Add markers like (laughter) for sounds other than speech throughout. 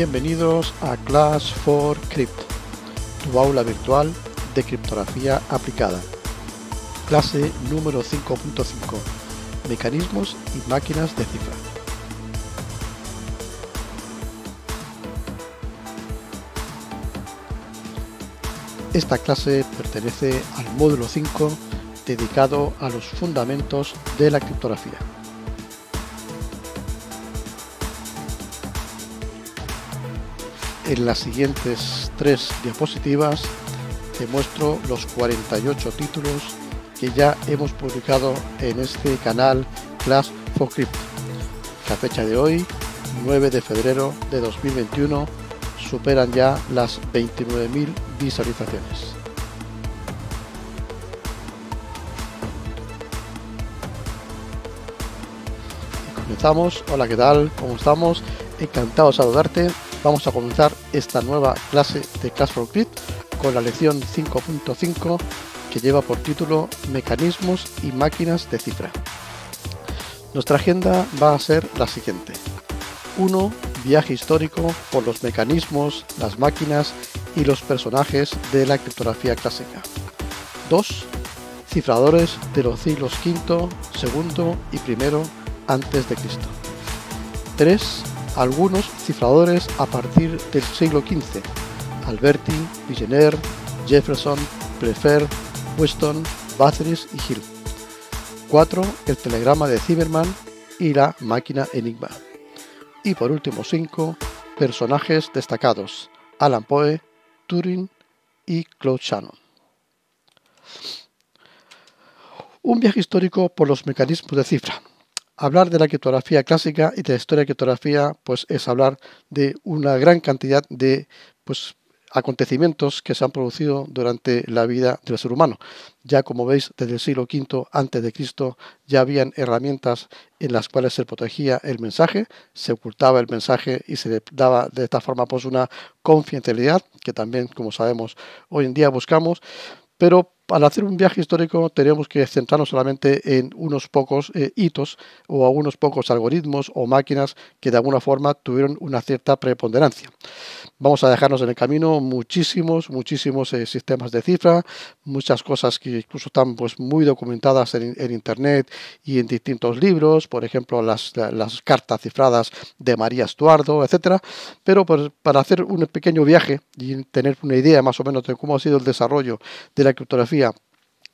Bienvenidos a Class 4 crypt tu aula virtual de criptografía aplicada. Clase número 5.5, mecanismos y máquinas de cifra. Esta clase pertenece al módulo 5 dedicado a los fundamentos de la criptografía. En las siguientes tres diapositivas te muestro los 48 títulos que ya hemos publicado en este canal Class for Crypto. La fecha de hoy, 9 de febrero de 2021, superan ya las 29.000 visualizaciones. comenzamos, hola, ¿qué tal? ¿Cómo estamos? Encantado de saludarte vamos a comenzar esta nueva clase de Classroom Pit con la lección 5.5 que lleva por título Mecanismos y máquinas de cifra. Nuestra agenda va a ser la siguiente. 1. Viaje histórico por los mecanismos, las máquinas y los personajes de la criptografía clásica. 2. Cifradores de los siglos V, II y I antes de Cristo. 3 algunos cifradores a partir del siglo XV, Alberti, Villeneuve, Jefferson, Prefer, Weston, Bathory y Hill. 4. El telegrama de Zimmerman y la máquina Enigma. Y por último cinco, Personajes destacados, Alan Poe, Turing y Claude Shannon. Un viaje histórico por los mecanismos de cifra. Hablar de la criptografía clásica y de la historia de criptografía pues, es hablar de una gran cantidad de pues, acontecimientos que se han producido durante la vida del ser humano. Ya como veis, desde el siglo V antes de Cristo ya habían herramientas en las cuales se protegía el mensaje, se ocultaba el mensaje y se daba de esta forma pues una confidencialidad que también, como sabemos, hoy en día buscamos, pero para hacer un viaje histórico tenemos que centrarnos solamente en unos pocos eh, hitos o algunos pocos algoritmos o máquinas que de alguna forma tuvieron una cierta preponderancia. Vamos a dejarnos en el camino muchísimos, muchísimos eh, sistemas de cifra, muchas cosas que incluso están pues, muy documentadas en, Internet y en distintos libros, por ejemplo las, las cartas cifradas de María Estuardo, etcétera, Pero pues, para hacer un pequeño viaje y tener una idea más o menos de cómo ha sido el desarrollo de la criptografía,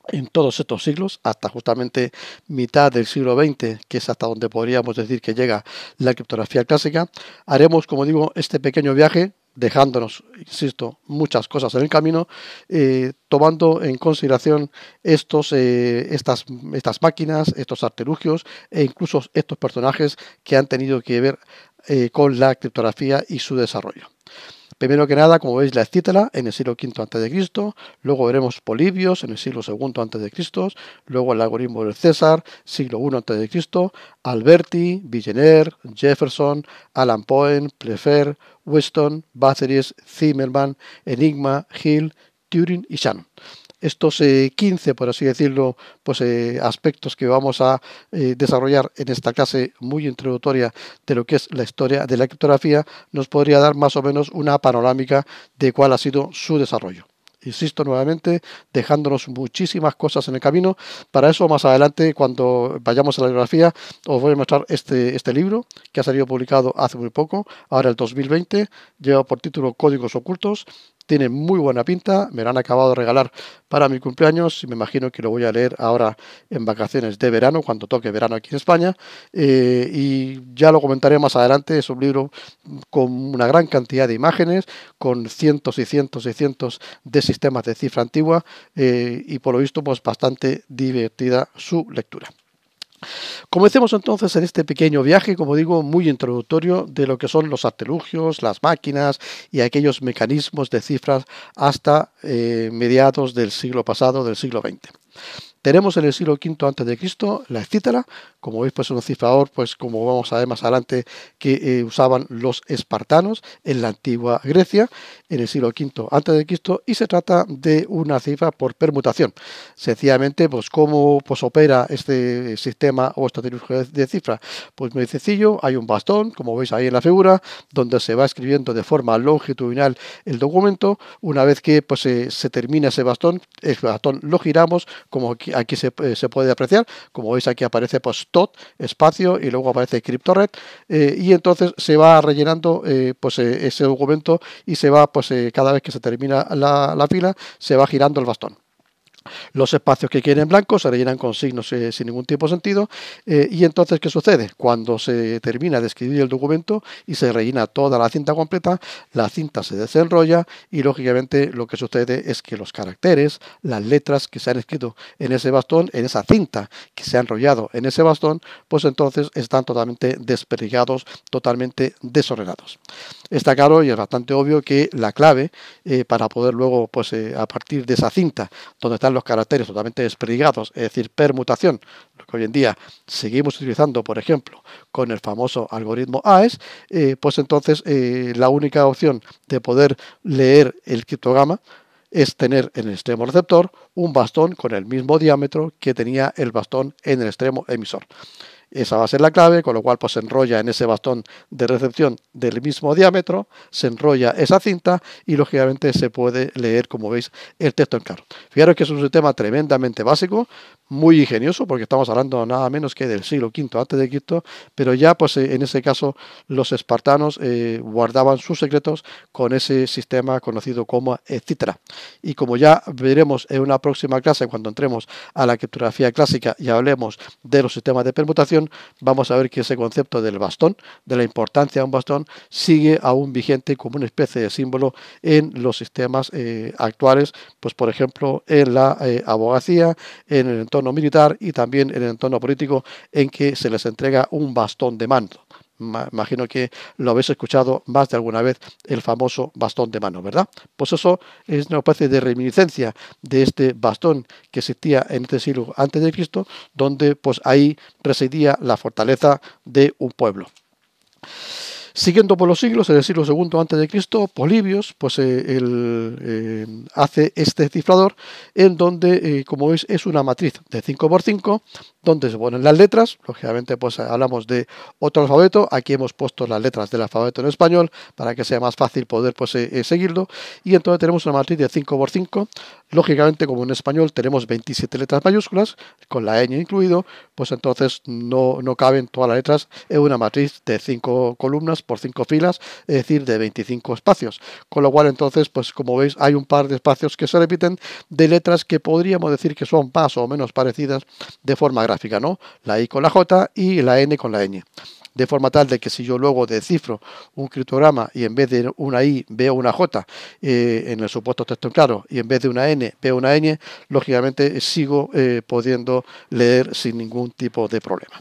en todos estos siglos, hasta justamente mitad del siglo XX, que es hasta donde podríamos decir que llega la criptografía clásica, haremos, como digo, este pequeño viaje dejándonos, insisto, muchas cosas en el camino, eh, tomando en consideración estos, eh, estas, estas máquinas, estos artilugios e incluso estos personajes que han tenido que ver eh, con la criptografía y su desarrollo. Primero que nada, como veis, la escítala en el siglo V a.C., luego veremos Polibios en el siglo II a.C., luego el algoritmo del César, siglo I a.C., Alberti, Villeneuve, Jefferson, Alan Poen Plefer, Weston, Báceres, Zimmerman, Enigma, Hill, Turing y Shannon estos 15, eh, por así decirlo, pues, eh, aspectos que vamos a eh, desarrollar en esta clase muy introductoria de lo que es la historia de la criptografía, nos podría dar más o menos una panorámica de cuál ha sido su desarrollo insisto nuevamente, dejándonos muchísimas cosas en el camino. Para eso, más adelante, cuando vayamos a la biografía, os voy a mostrar este, este libro que ha salido publicado hace muy poco, ahora el 2020, lleva por título Códigos Ocultos, tiene muy buena pinta, me lo han acabado de regalar para mi cumpleaños y me imagino que lo voy a leer ahora en vacaciones de verano, cuando toque verano aquí en España. Eh, y ya lo comentaré más adelante, es un libro con una gran cantidad de imágenes, con cientos y cientos y cientos de sistemas de cifra antigua eh, y por lo visto pues bastante divertida su lectura. Comencemos entonces en este pequeño viaje, como digo, muy introductorio de lo que son los artilugios, las máquinas y aquellos mecanismos de cifras hasta eh, mediados del siglo pasado, del siglo XX. Tenemos en el siglo V Cristo la cítara, como veis, pues un cifrador, pues como vamos a ver más adelante, que eh, usaban los espartanos en la antigua Grecia, en el siglo V Cristo y se trata de una cifra por permutación. Sencillamente, pues cómo pues, opera este sistema o esta tipo de cifra. Pues muy sencillo, hay un bastón, como veis ahí en la figura, donde se va escribiendo de forma longitudinal el documento. Una vez que pues, se termina ese bastón, el bastón lo giramos, como aquí se, eh, se, puede apreciar. Como veis aquí aparece pues tot, espacio y luego aparece CryptoRed eh, y entonces se va rellenando eh, pues eh, ese documento y se va pues cada vez que se termina la, la fila se va girando el bastón. Los espacios que quieren blanco se rellenan con signos eh, sin ningún tipo de sentido. Eh, y entonces, ¿qué sucede? Cuando se termina de escribir el documento y se rellena toda la cinta completa, la cinta se desenrolla y, lógicamente, lo que sucede es que los caracteres, las letras que se han escrito en ese bastón, en esa cinta que se ha enrollado en ese bastón, pues entonces están totalmente desperdigados, totalmente desordenados. Está claro y es bastante obvio que la clave eh, para poder luego, pues eh, a partir de esa cinta, donde están los caracteres totalmente desplegados, es decir, permutación, lo que hoy en día seguimos utilizando, por ejemplo, con el famoso algoritmo AES, eh, pues entonces la única opción de poder leer el criptograma es tener en el extremo receptor un bastón con el mismo diámetro que tenía el bastón en el extremo emisor. Esa va a ser la clave, con lo cual pues, se enrolla en ese bastón de recepción del mismo diámetro, se enrolla esa cinta y lógicamente se puede leer, como veis, el texto en claro. Fijaros que es un sistema tremendamente básico, muy ingenioso, porque estamos hablando nada menos que del siglo V antes de Cristo, pero ya pues eh, en ese caso los espartanos eh, guardaban sus secretos con ese sistema conocido como etcétera. Y como ya veremos en una próxima clase, cuando entremos a la criptografía clásica y hablemos de los sistemas de permutación, vamos a ver que ese concepto del bastón, de la importancia de un bastón, sigue aún vigente como una especie de símbolo en los sistemas eh, actuales, pues por ejemplo en la eh, abogacía, en el entorno militar y también en el entorno político en que se les entrega un bastón de mando imagino que lo habéis escuchado más de alguna vez, el famoso bastón de mano, ¿verdad? Pues eso es una especie de reminiscencia de este bastón que existía en este siglo antes de Cristo, donde pues ahí residía la fortaleza de un pueblo. Siguiendo por los siglos, en el siglo II antes de Cristo, Polibios pues, eh, eh, hace este cifrador en donde, eh, como veis, es una matriz de 5x5 donde se ponen las letras. Lógicamente, pues hablamos de otro alfabeto. Aquí hemos puesto las letras del alfabeto en español para que sea más fácil poder pues, seguirlo. Y entonces tenemos una matriz de 5x5 Lógicamente, como en español tenemos 27 letras mayúsculas, con la ñ incluido, pues entonces no, no caben todas las letras en una matriz de 5 columnas por 5 filas, es decir, de 25 espacios. Con lo cual, entonces, pues como veis, hay un par de espacios que se repiten de letras que podríamos decir que son más o menos parecidas de forma gráfica, ¿no? La I con la J y la N con la ñ de forma tal de que si yo luego descifro un criptograma y en vez de una I veo una J eh, en el supuesto texto en claro y en vez de una N veo una n lógicamente sigo eh, pudiendo leer sin ningún tipo de problema.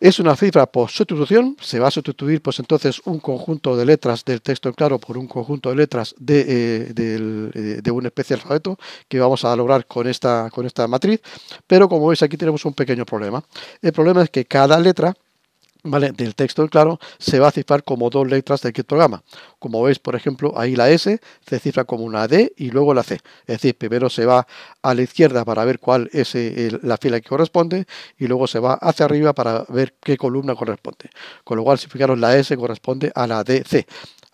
Es una cifra por sustitución, se va a sustituir pues entonces un conjunto de letras del texto en claro por un conjunto de letras de, eh, una especie alfabeto que vamos a lograr con esta, con esta matriz, pero como veis aquí tenemos un pequeño problema. El problema es que cada letra ¿vale? del texto claro se va a cifrar como dos letras del criptograma. Como veis, por ejemplo, ahí la S se cifra como una D y luego la C. Es decir, primero se va a la izquierda para ver cuál es eh, la fila que corresponde y luego se va hacia arriba para ver qué columna corresponde. Con lo cual, si fijaros, la S corresponde a la DC.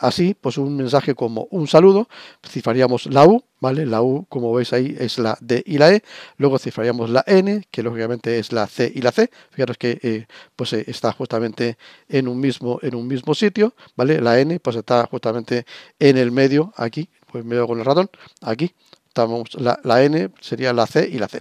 Así, pues un mensaje como un saludo, cifraríamos la U, ¿vale? La U, como veis ahí, es la D y la E, luego cifraríamos la N, que lógicamente es la C y la C, fijaros que eh, pues eh, está justamente en un, mismo, en un mismo sitio, ¿vale? La N pues está justamente en el medio, aquí, pues medio con el ratón, aquí, la, N sería la C y la C.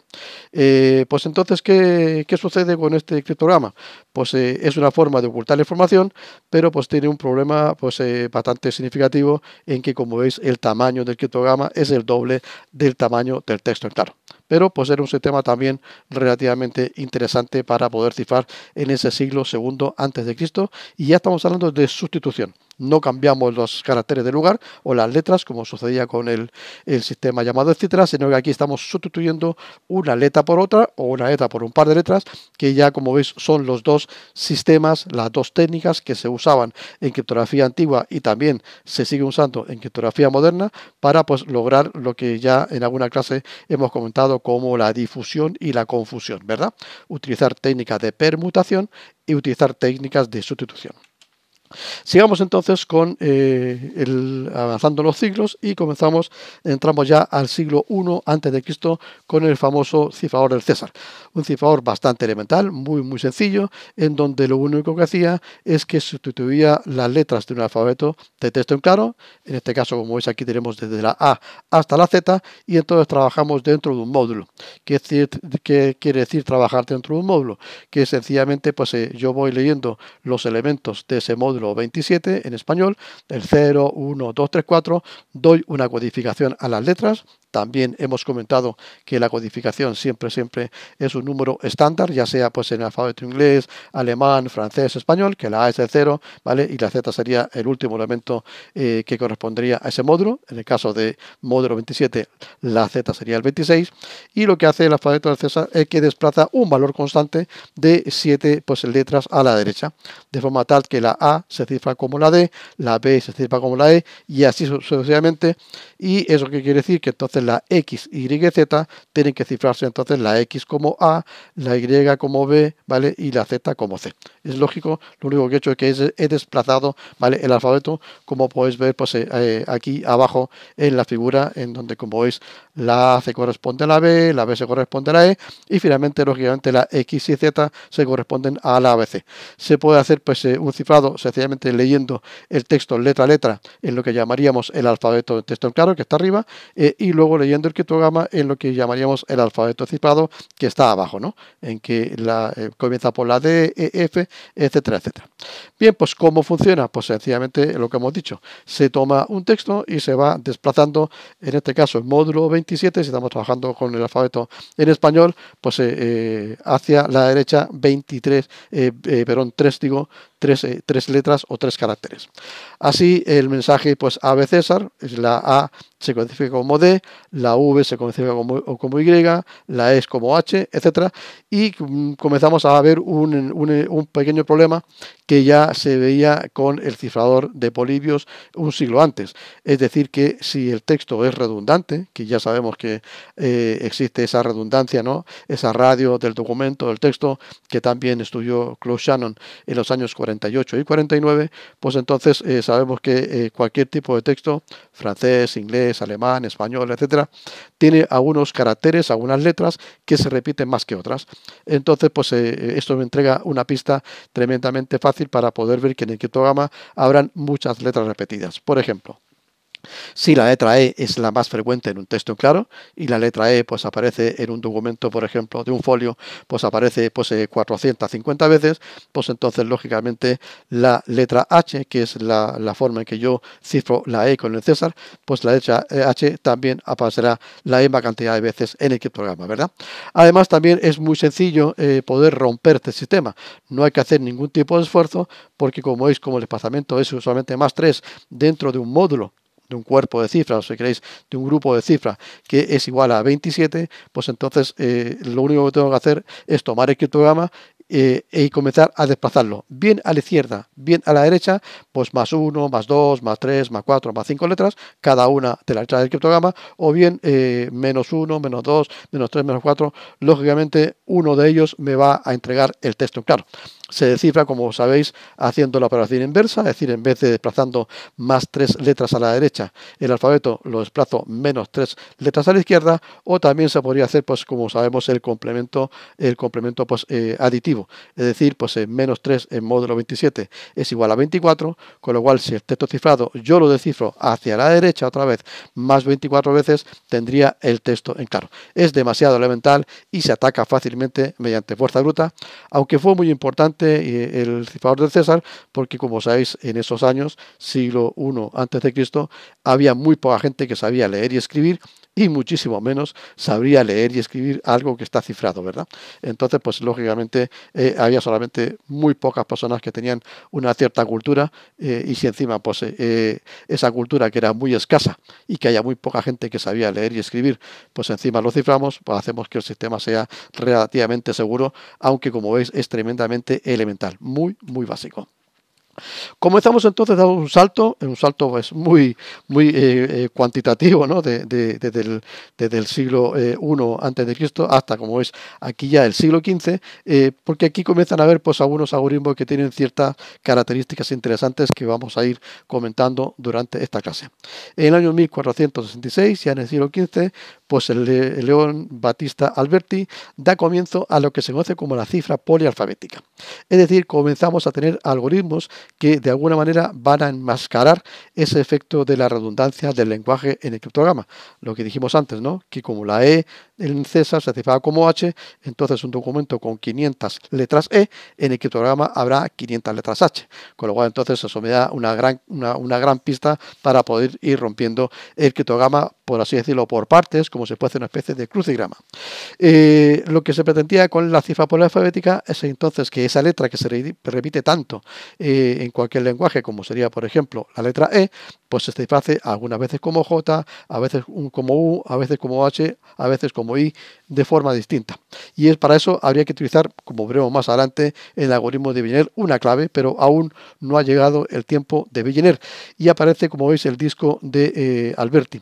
Eh, pues entonces, ¿qué, ¿qué, sucede con este criptograma? Pues eh, es una forma de ocultar la información, pero pues tiene un problema pues, eh, bastante significativo en que, como veis, el tamaño del criptograma es el doble del tamaño del texto en claro. Pero pues era un sistema también relativamente interesante para poder cifrar en ese siglo segundo antes de Cristo y ya estamos hablando de sustitución no cambiamos los caracteres de lugar o las letras, como sucedía con el, sistema llamado etcétera, sino que aquí estamos sustituyendo una letra por otra o una letra por un par de letras, que ya como veis son los dos sistemas, las dos técnicas que se usaban en criptografía antigua y también se sigue usando en criptografía moderna para pues lograr lo que ya en alguna clase hemos comentado como la difusión y la confusión, ¿verdad? Utilizar técnicas de permutación y utilizar técnicas de sustitución. Sigamos entonces con eh, avanzando los siglos y comenzamos, entramos ya al siglo I Cristo con el famoso cifrador del César. Un cifrador bastante elemental, muy muy sencillo, en donde lo único que hacía es que sustituía las letras de un alfabeto de texto en claro, en este caso como veis aquí tenemos desde la A hasta la Z y entonces trabajamos dentro de un módulo. ¿Qué, quiere decir trabajar dentro de un módulo? Que sencillamente pues eh, yo voy leyendo los elementos de ese módulo 27 en español, el 0, 1, 2, 3, 4, doy una codificación a las letras también hemos comentado que la codificación siempre, siempre es un número estándar, ya sea pues en el alfabeto inglés, alemán, francés, español, que la A es el 0, ¿vale? Y la Z sería el último elemento eh, que correspondería a ese módulo. En el caso de módulo 27, la Z sería el 26. Y lo que hace el alfabeto del César es que desplaza un valor constante de 7 pues, letras a la derecha, de forma tal que la A se cifra como la D, la B se cifra como la E, y así sucesivamente. Y eso que quiere decir que entonces la X, Y, Z tienen que cifrarse entonces la X como A, la Y como B, ¿vale? Y la Z como C. Es lógico, lo único que he hecho es que he desplazado, ¿vale? El alfabeto, como podéis ver, pues eh, eh, aquí abajo en la figura, en donde como veis la A se corresponde a la B, la B se corresponde a la E, y finalmente, lógicamente, la X y Z se corresponden a la ABC. Se puede hacer pues eh, un cifrado sencillamente leyendo el texto letra a letra en lo que llamaríamos el alfabeto de texto en claro, que está arriba, y luego leyendo el criptograma en lo que llamaríamos el alfabeto cifrado, que está abajo, ¿no? En que la, eh, comienza por la D, E, F, etcétera, etcétera. Bien, pues ¿cómo funciona? Pues sencillamente lo que hemos dicho. Se toma un texto y se va desplazando, en este caso el módulo 27, si estamos trabajando con el alfabeto en español, pues eh, eh, hacia la derecha 23, perdón, 3 digo, eh, tres, letras o tres caracteres. Así, el mensaje, pues Ave César, es la A se codifica como D, la V se codifica como, como, Y, la E es como H, etc. Y mm, comenzamos a ver un pequeño problema que ya se veía con el cifrador de Polibios un siglo antes. Es decir, que si el texto es redundante, que ya sabemos que eh, existe esa redundancia, ¿no? esa radio del documento, del texto, que también estudió Claude Shannon en los años 48 y 49, pues entonces eh, sabemos que eh, cualquier tipo de texto, francés, inglés, alemán, español, etcétera, tiene algunos caracteres, algunas letras que se repiten más que otras. Entonces, pues esto me entrega una pista tremendamente fácil para poder ver que en el criptograma habrán muchas letras repetidas. Por ejemplo, si la letra E es la más frecuente en un texto en claro y la letra E pues aparece en un documento, por ejemplo, de un folio, pues aparece pues 450 eh, veces, pues entonces lógicamente la letra H, que es la, forma en que yo cifro la E con el César, pues la letra H también aparecerá la misma cantidad de veces en el criptograma, ¿verdad? Además también es muy sencillo eh, poder romper este sistema, no hay que hacer ningún tipo de esfuerzo porque como veis como el desplazamiento es usualmente más 3 dentro de un módulo un cuerpo de cifras, o si queréis, de un grupo de cifras que es igual a 27, pues entonces eh, lo único que tengo que hacer es tomar el criptograma eh, y comenzar a desplazarlo, bien a la izquierda, bien a la derecha, pues más 1, más 2, más 3, más 4, más 5 letras, cada una de la letras del criptograma, o bien eh, menos 1, menos 2, menos 3, menos 4, lógicamente uno de ellos me va a entregar el texto claro se descifra, como sabéis, haciendo la operación inversa, es decir, en vez de desplazando más tres letras a la derecha, el alfabeto lo desplazo menos tres letras a la izquierda, o también se podría hacer, pues como sabemos, el complemento, el complemento pues, eh, aditivo, es decir, pues eh, menos tres en módulo 27 es igual a 24, con lo cual si el texto cifrado yo lo descifro hacia la derecha otra vez, más 24 veces, tendría el texto en claro. Es demasiado elemental y se ataca fácilmente mediante fuerza bruta, aunque fue muy importante el cifador del César, porque como sabéis, en esos años, siglo I a.C., había muy poca gente que sabía leer y escribir, y muchísimo menos sabría leer y escribir algo que está cifrado, ¿verdad? Entonces, pues lógicamente eh, había solamente muy pocas personas que tenían una cierta cultura eh, y si encima pues eh, esa cultura que era muy escasa y que haya muy poca gente que sabía leer y escribir, pues encima lo ciframos, pues hacemos que el sistema sea relativamente seguro, aunque como veis es tremendamente elemental, muy, muy básico. Comenzamos entonces a un salto, un salto pues, muy, muy eh, eh, cuantitativo, desde, el, siglo I eh, a.C. antes de hasta como es aquí ya el siglo XV, porque aquí comienzan a ver pues algunos algoritmos que tienen ciertas características interesantes que vamos a ir comentando durante esta clase. En el año 1466, ya en el siglo XV, pues eh, el, León Batista Alberti da comienzo a lo que se conoce como la cifra polialfabética. Es decir, comenzamos a tener algoritmos que de alguna manera van a enmascarar ese efecto de la redundancia del lenguaje en el criptograma. Lo que dijimos antes, ¿no? Que como la E en César se cifra como H, entonces un documento con 500 letras E, en el criptograma habrá 500 letras H. Con lo cual, entonces, eso me da una gran, una, una gran pista para poder ir rompiendo el criptograma por así decirlo, por partes, como se puede hacer una especie de crucigrama. Eh, lo que se pretendía con la cifra polialfabética es entonces que esa letra que se repite tanto eh, en cualquier lenguaje, como sería, por ejemplo, la letra E, pues se disfrace algunas veces como J, a veces como U, a veces como H, a veces como I, de forma distinta. Y es para eso habría que utilizar, como veremos más adelante, el algoritmo de Villeneuve, una clave, pero aún no ha llegado el tiempo de Villeneuve. Y aparece, como veis, el disco de eh, Alberti.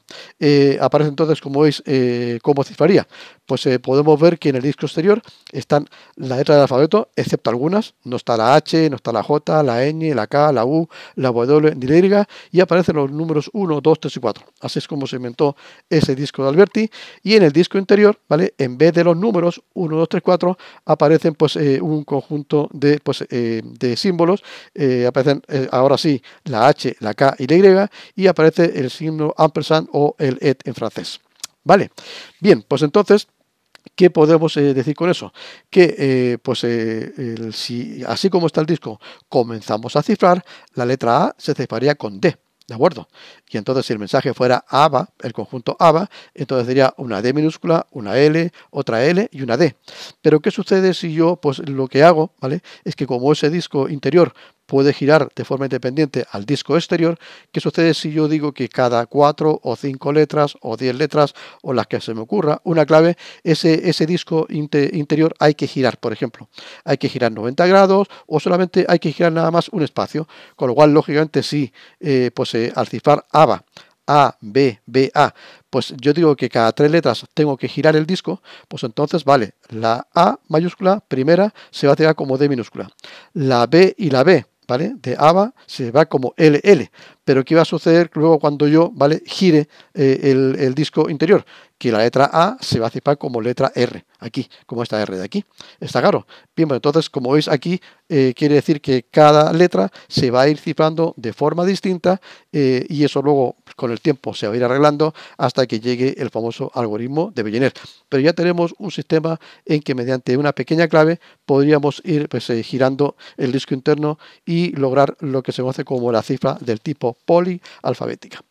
Eh, aparece entonces, como veis, eh, como cifraría. Pues eh, podemos ver que en el disco exterior están las letras del alfabeto, excepto algunas. No está la H, no está la J, la n la K, la U, la W, ni la Y, y aparecen los números 1, 2, 3 y 4. Así es como se inventó ese disco de Alberti. Y en el disco interior, ¿vale? En vez de los números 1, 2, 3, 4, aparecen pues eh, un conjunto de pues, símbolos. aparecen ahora sí la H, la K y la Y, y aparece el signo ampersand o el en francés. Vale, bien, pues entonces ¿Qué podemos eh, decir con eso? Que eh, pues, eh, si así como está el disco, comenzamos a cifrar, la letra A se cifraría con D, ¿de acuerdo? Y entonces si el mensaje fuera ABA, el conjunto ABA, entonces sería una D minúscula, una L, otra L y una D. Pero ¿qué sucede si yo, pues lo que hago, ¿vale? Es que como ese disco interior puede girar de forma independiente al disco exterior. ¿Qué sucede si yo digo que cada cuatro o cinco letras o diez letras o las que se me ocurra, una clave, ese, ese disco interior hay que girar, por ejemplo. Hay que girar 90 grados o solamente hay que girar nada más un espacio. Con lo cual, lógicamente, si eh, pues, eh, al cifrar ABA, A, B, B, A, pues yo digo que cada tres letras tengo que girar el disco, pues entonces vale, la A mayúscula primera se va a tirar como D minúscula. La B y la B ¿vale? De ABA se va como LL, pero ¿qué va a suceder luego cuando yo ¿vale? gire eh, el, disco interior? Que la letra A se va a cifrar como letra R, aquí, como esta R de aquí. ¿Está claro? Bien, bueno, pues entonces, como veis aquí, eh, quiere decir que cada letra se va a ir cifrando de forma distinta eh, y eso luego pues, con el tiempo se va a ir arreglando hasta que llegue el famoso algoritmo de Belliner. Pero ya tenemos un sistema en que mediante una pequeña clave podríamos ir pues, girando el disco interno y lograr lo que se conoce como la cifra del tipo polialfabética.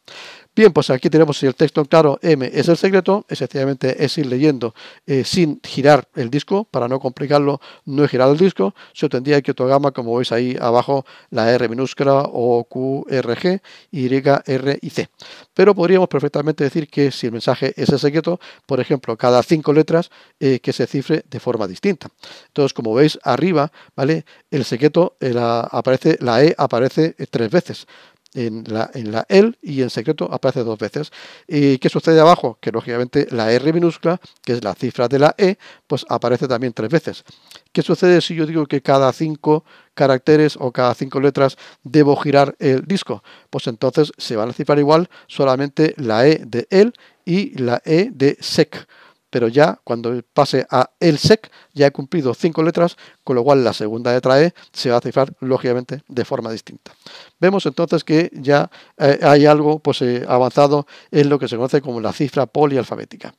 Bien, pues aquí tenemos el texto claro, M es el secreto, efectivamente es ir leyendo eh, sin girar el disco, para no complicarlo, no girar el disco, se obtendría el gama como veis ahí abajo, la R minúscula o QRG, Y, R y C. Pero podríamos perfectamente decir que si el mensaje es el secreto, por ejemplo, cada cinco letras eh, que se cifre de forma distinta. Entonces, como veis arriba, ¿vale? El secreto, eh, la, aparece, la E aparece tres veces en la, en la L y en secreto aparece dos veces. ¿Y qué sucede abajo? Que lógicamente la R minúscula, que es la cifra de la E, pues aparece también tres veces. ¿Qué sucede si yo digo que cada cinco caracteres o cada cinco letras debo girar el disco? Pues entonces se van a cifrar igual solamente la E de L y la E de SEC pero ya cuando pase a el sec ya he cumplido cinco letras, con lo cual la segunda letra E se va a cifrar lógicamente de forma distinta. Vemos entonces que ya eh, hay algo pues, eh, avanzado en lo que se conoce como la cifra polialfabética.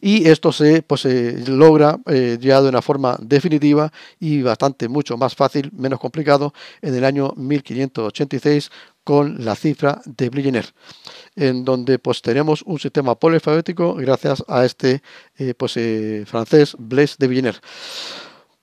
Y esto se, pues, eh, logra ya de una forma definitiva y bastante mucho más fácil, menos complicado, en el año 1586 con la cifra de Villeneuve, en donde pues tenemos un sistema polialfabético gracias a este eh, pues, eh, francés Blaise de Villeneuve.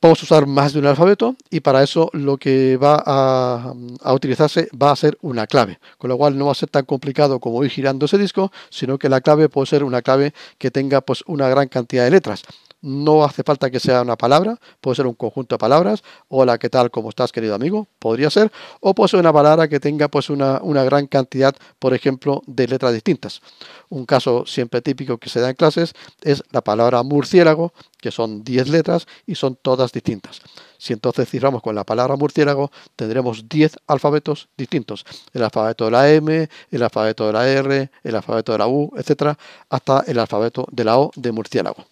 Podemos usar más de un alfabeto y para eso lo que va a, utilizarse va a ser una clave, con lo cual no va a ser tan complicado como ir girando ese disco, sino que la clave puede ser una clave que tenga pues una gran cantidad de letras. No hace falta que sea una palabra, puede ser un conjunto de palabras. Hola, ¿qué tal? ¿Cómo estás, querido amigo? Podría ser. O puede ser una palabra que tenga pues una, gran cantidad, por ejemplo, de letras distintas. Un caso siempre típico que se da en clases es la palabra murciélago, que son 10 letras y son todas distintas. Si entonces ciframos con la palabra murciélago, tendremos 10 alfabetos distintos. El alfabeto de la M, el alfabeto de la R, el alfabeto de la U, etcétera, hasta el alfabeto de la O de murciélago.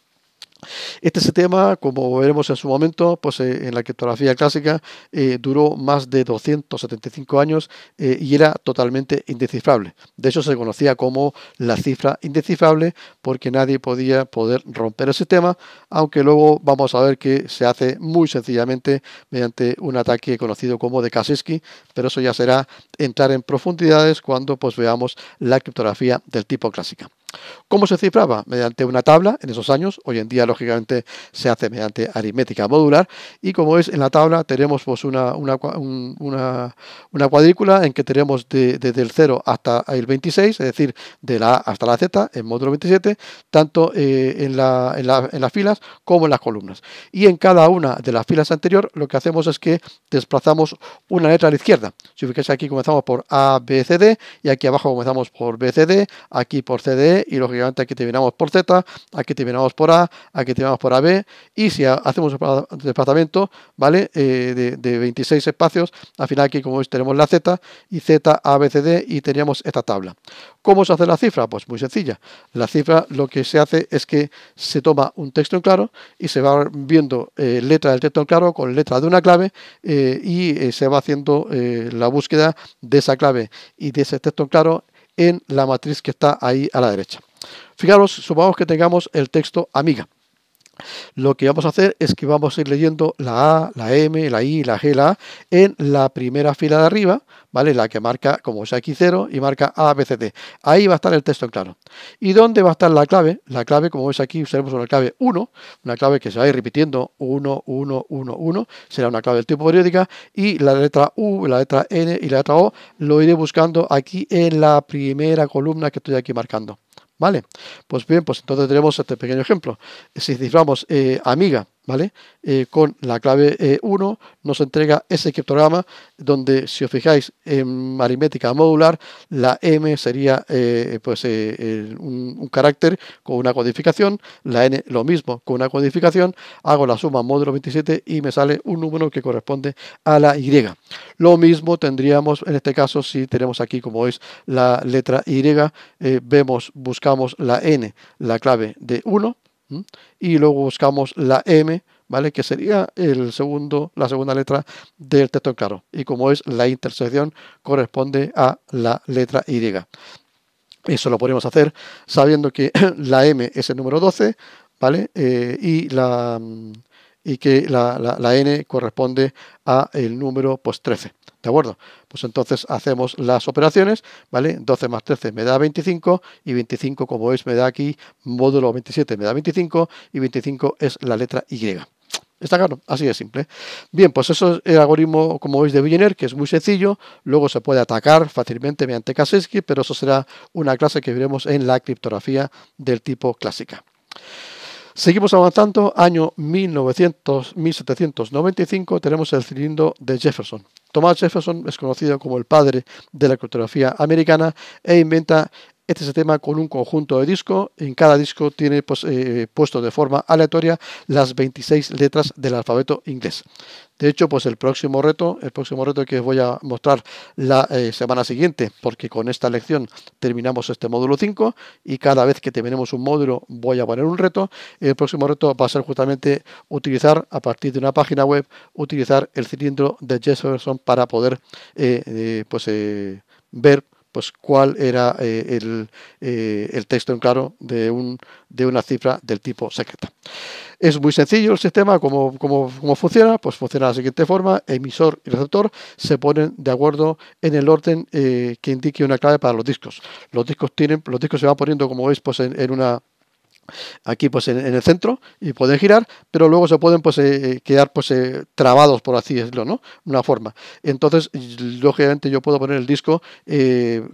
Este sistema, como veremos en su momento, pues eh, en la criptografía clásica eh, duró más de 275 años eh, y era totalmente indecifrable. De hecho, se conocía como la cifra indecifrable porque nadie podía poder romper el sistema, aunque luego vamos a ver que se hace muy sencillamente mediante un ataque conocido como de Kaczynski, pero eso ya será entrar en profundidades cuando pues veamos la criptografía del tipo clásica. ¿Cómo se cifraba? Mediante una tabla en esos años. Hoy en día, lógicamente, se hace mediante aritmética modular. Y como es en la tabla tenemos pues, una, cuadrícula en que tenemos desde el 0 hasta el 26, es decir, de la A hasta la Z, en módulo 27, tanto eh, en, las filas como en las columnas. Y en cada una de las filas anterior, lo que hacemos es que desplazamos una letra a la izquierda. Si fijáis aquí comenzamos por A, B, C, D, y aquí abajo comenzamos por B, C, D, aquí por C, D, y lógicamente aquí terminamos por Z, aquí terminamos por A, aquí terminamos por AB y si hacemos un desplazamiento ¿vale? Eh, de, 26 espacios, al final aquí como veis tenemos la Z y Z, A, B, C, D y teníamos esta tabla. ¿Cómo se hace la cifra? Pues muy sencilla. La cifra lo que se hace es que se toma un texto en claro y se va viendo eh, letra del texto en claro con letra de una clave eh, y se va haciendo la búsqueda de esa clave y de ese texto en claro en la matriz que está ahí a la derecha. Fijaros, supongamos que tengamos el texto amiga lo que vamos a hacer es que vamos a ir leyendo la A, la M, la I, la G, la A en la primera fila de arriba, ¿vale? La que marca como veis aquí 0 y marca A, B, C, D. Ahí va a estar el texto claro. ¿Y dónde va a estar la clave? La clave, como veis aquí, usaremos una clave 1, una clave que se va a ir repitiendo 1, 1, 1, 1, será una clave del tipo periódica y la letra U, la letra N y la letra O lo iré buscando aquí en la primera columna que estoy aquí marcando. ¿Vale? Pues bien, pues entonces tenemos este pequeño ejemplo. Si ciframos eh, amiga eh, con la clave 1 e nos entrega ese criptograma donde, si os fijáis, en aritmética modular, la M sería eh, pues, eh, un, carácter con una codificación, la N lo mismo con una codificación, hago la suma módulo 27 y me sale un número que corresponde a la Y. Lo mismo tendríamos en este caso si tenemos aquí como es la letra Y, vemos, buscamos la N, la clave de 1, y luego buscamos la M, ¿vale? Que sería el segundo, la segunda letra del texto en claro. Y como es, la intersección corresponde a la letra Y. Eso lo podemos hacer sabiendo que (clears throat) la M es el número 12, ¿vale? Eh, y la mm, y que la, n corresponde a el número pues 13. ¿De acuerdo? Pues entonces hacemos las operaciones, ¿vale? 12 más 13 me da 25 y 25, como veis, me da aquí módulo 27, me da 25 y 25 es la letra Y. Está claro, así de simple. Bien, pues eso es el algoritmo, como veis, de Wiener, que es muy sencillo. Luego se puede atacar fácilmente mediante Kaczynski, pero eso será una clase que veremos en la criptografía del tipo clásica. Seguimos avanzando, año 1900, 1795 tenemos el cilindro de Jefferson. Thomas Jefferson es conocido como el padre de la criptografía americana e inventa este es el tema con un conjunto de discos. En cada disco tiene pues, eh, eh, puesto de forma aleatoria las 26 letras del alfabeto inglés. De hecho, pues el próximo reto, el próximo reto que os voy a mostrar la eh, semana siguiente, porque con esta lección terminamos este módulo 5 y cada vez que terminemos un módulo voy a poner un reto. El próximo reto va a ser justamente utilizar, a partir de una página web, utilizar el cilindro de Jefferson para poder pues, ver pues cuál era eh, eh, el, texto en claro de, un, de una cifra del tipo secreta. Es muy sencillo el sistema, como, funciona, pues funciona de la siguiente forma, emisor y receptor se ponen de acuerdo en el orden eh, que indique una clave para los discos. Los discos tienen, los discos se van poniendo como veis pues en una aquí pues en, el centro y pueden girar, pero luego se pueden pues eh, eh, quedar pues eh, trabados por así decirlo, ¿no? Una forma. Entonces, lógicamente yo puedo poner el disco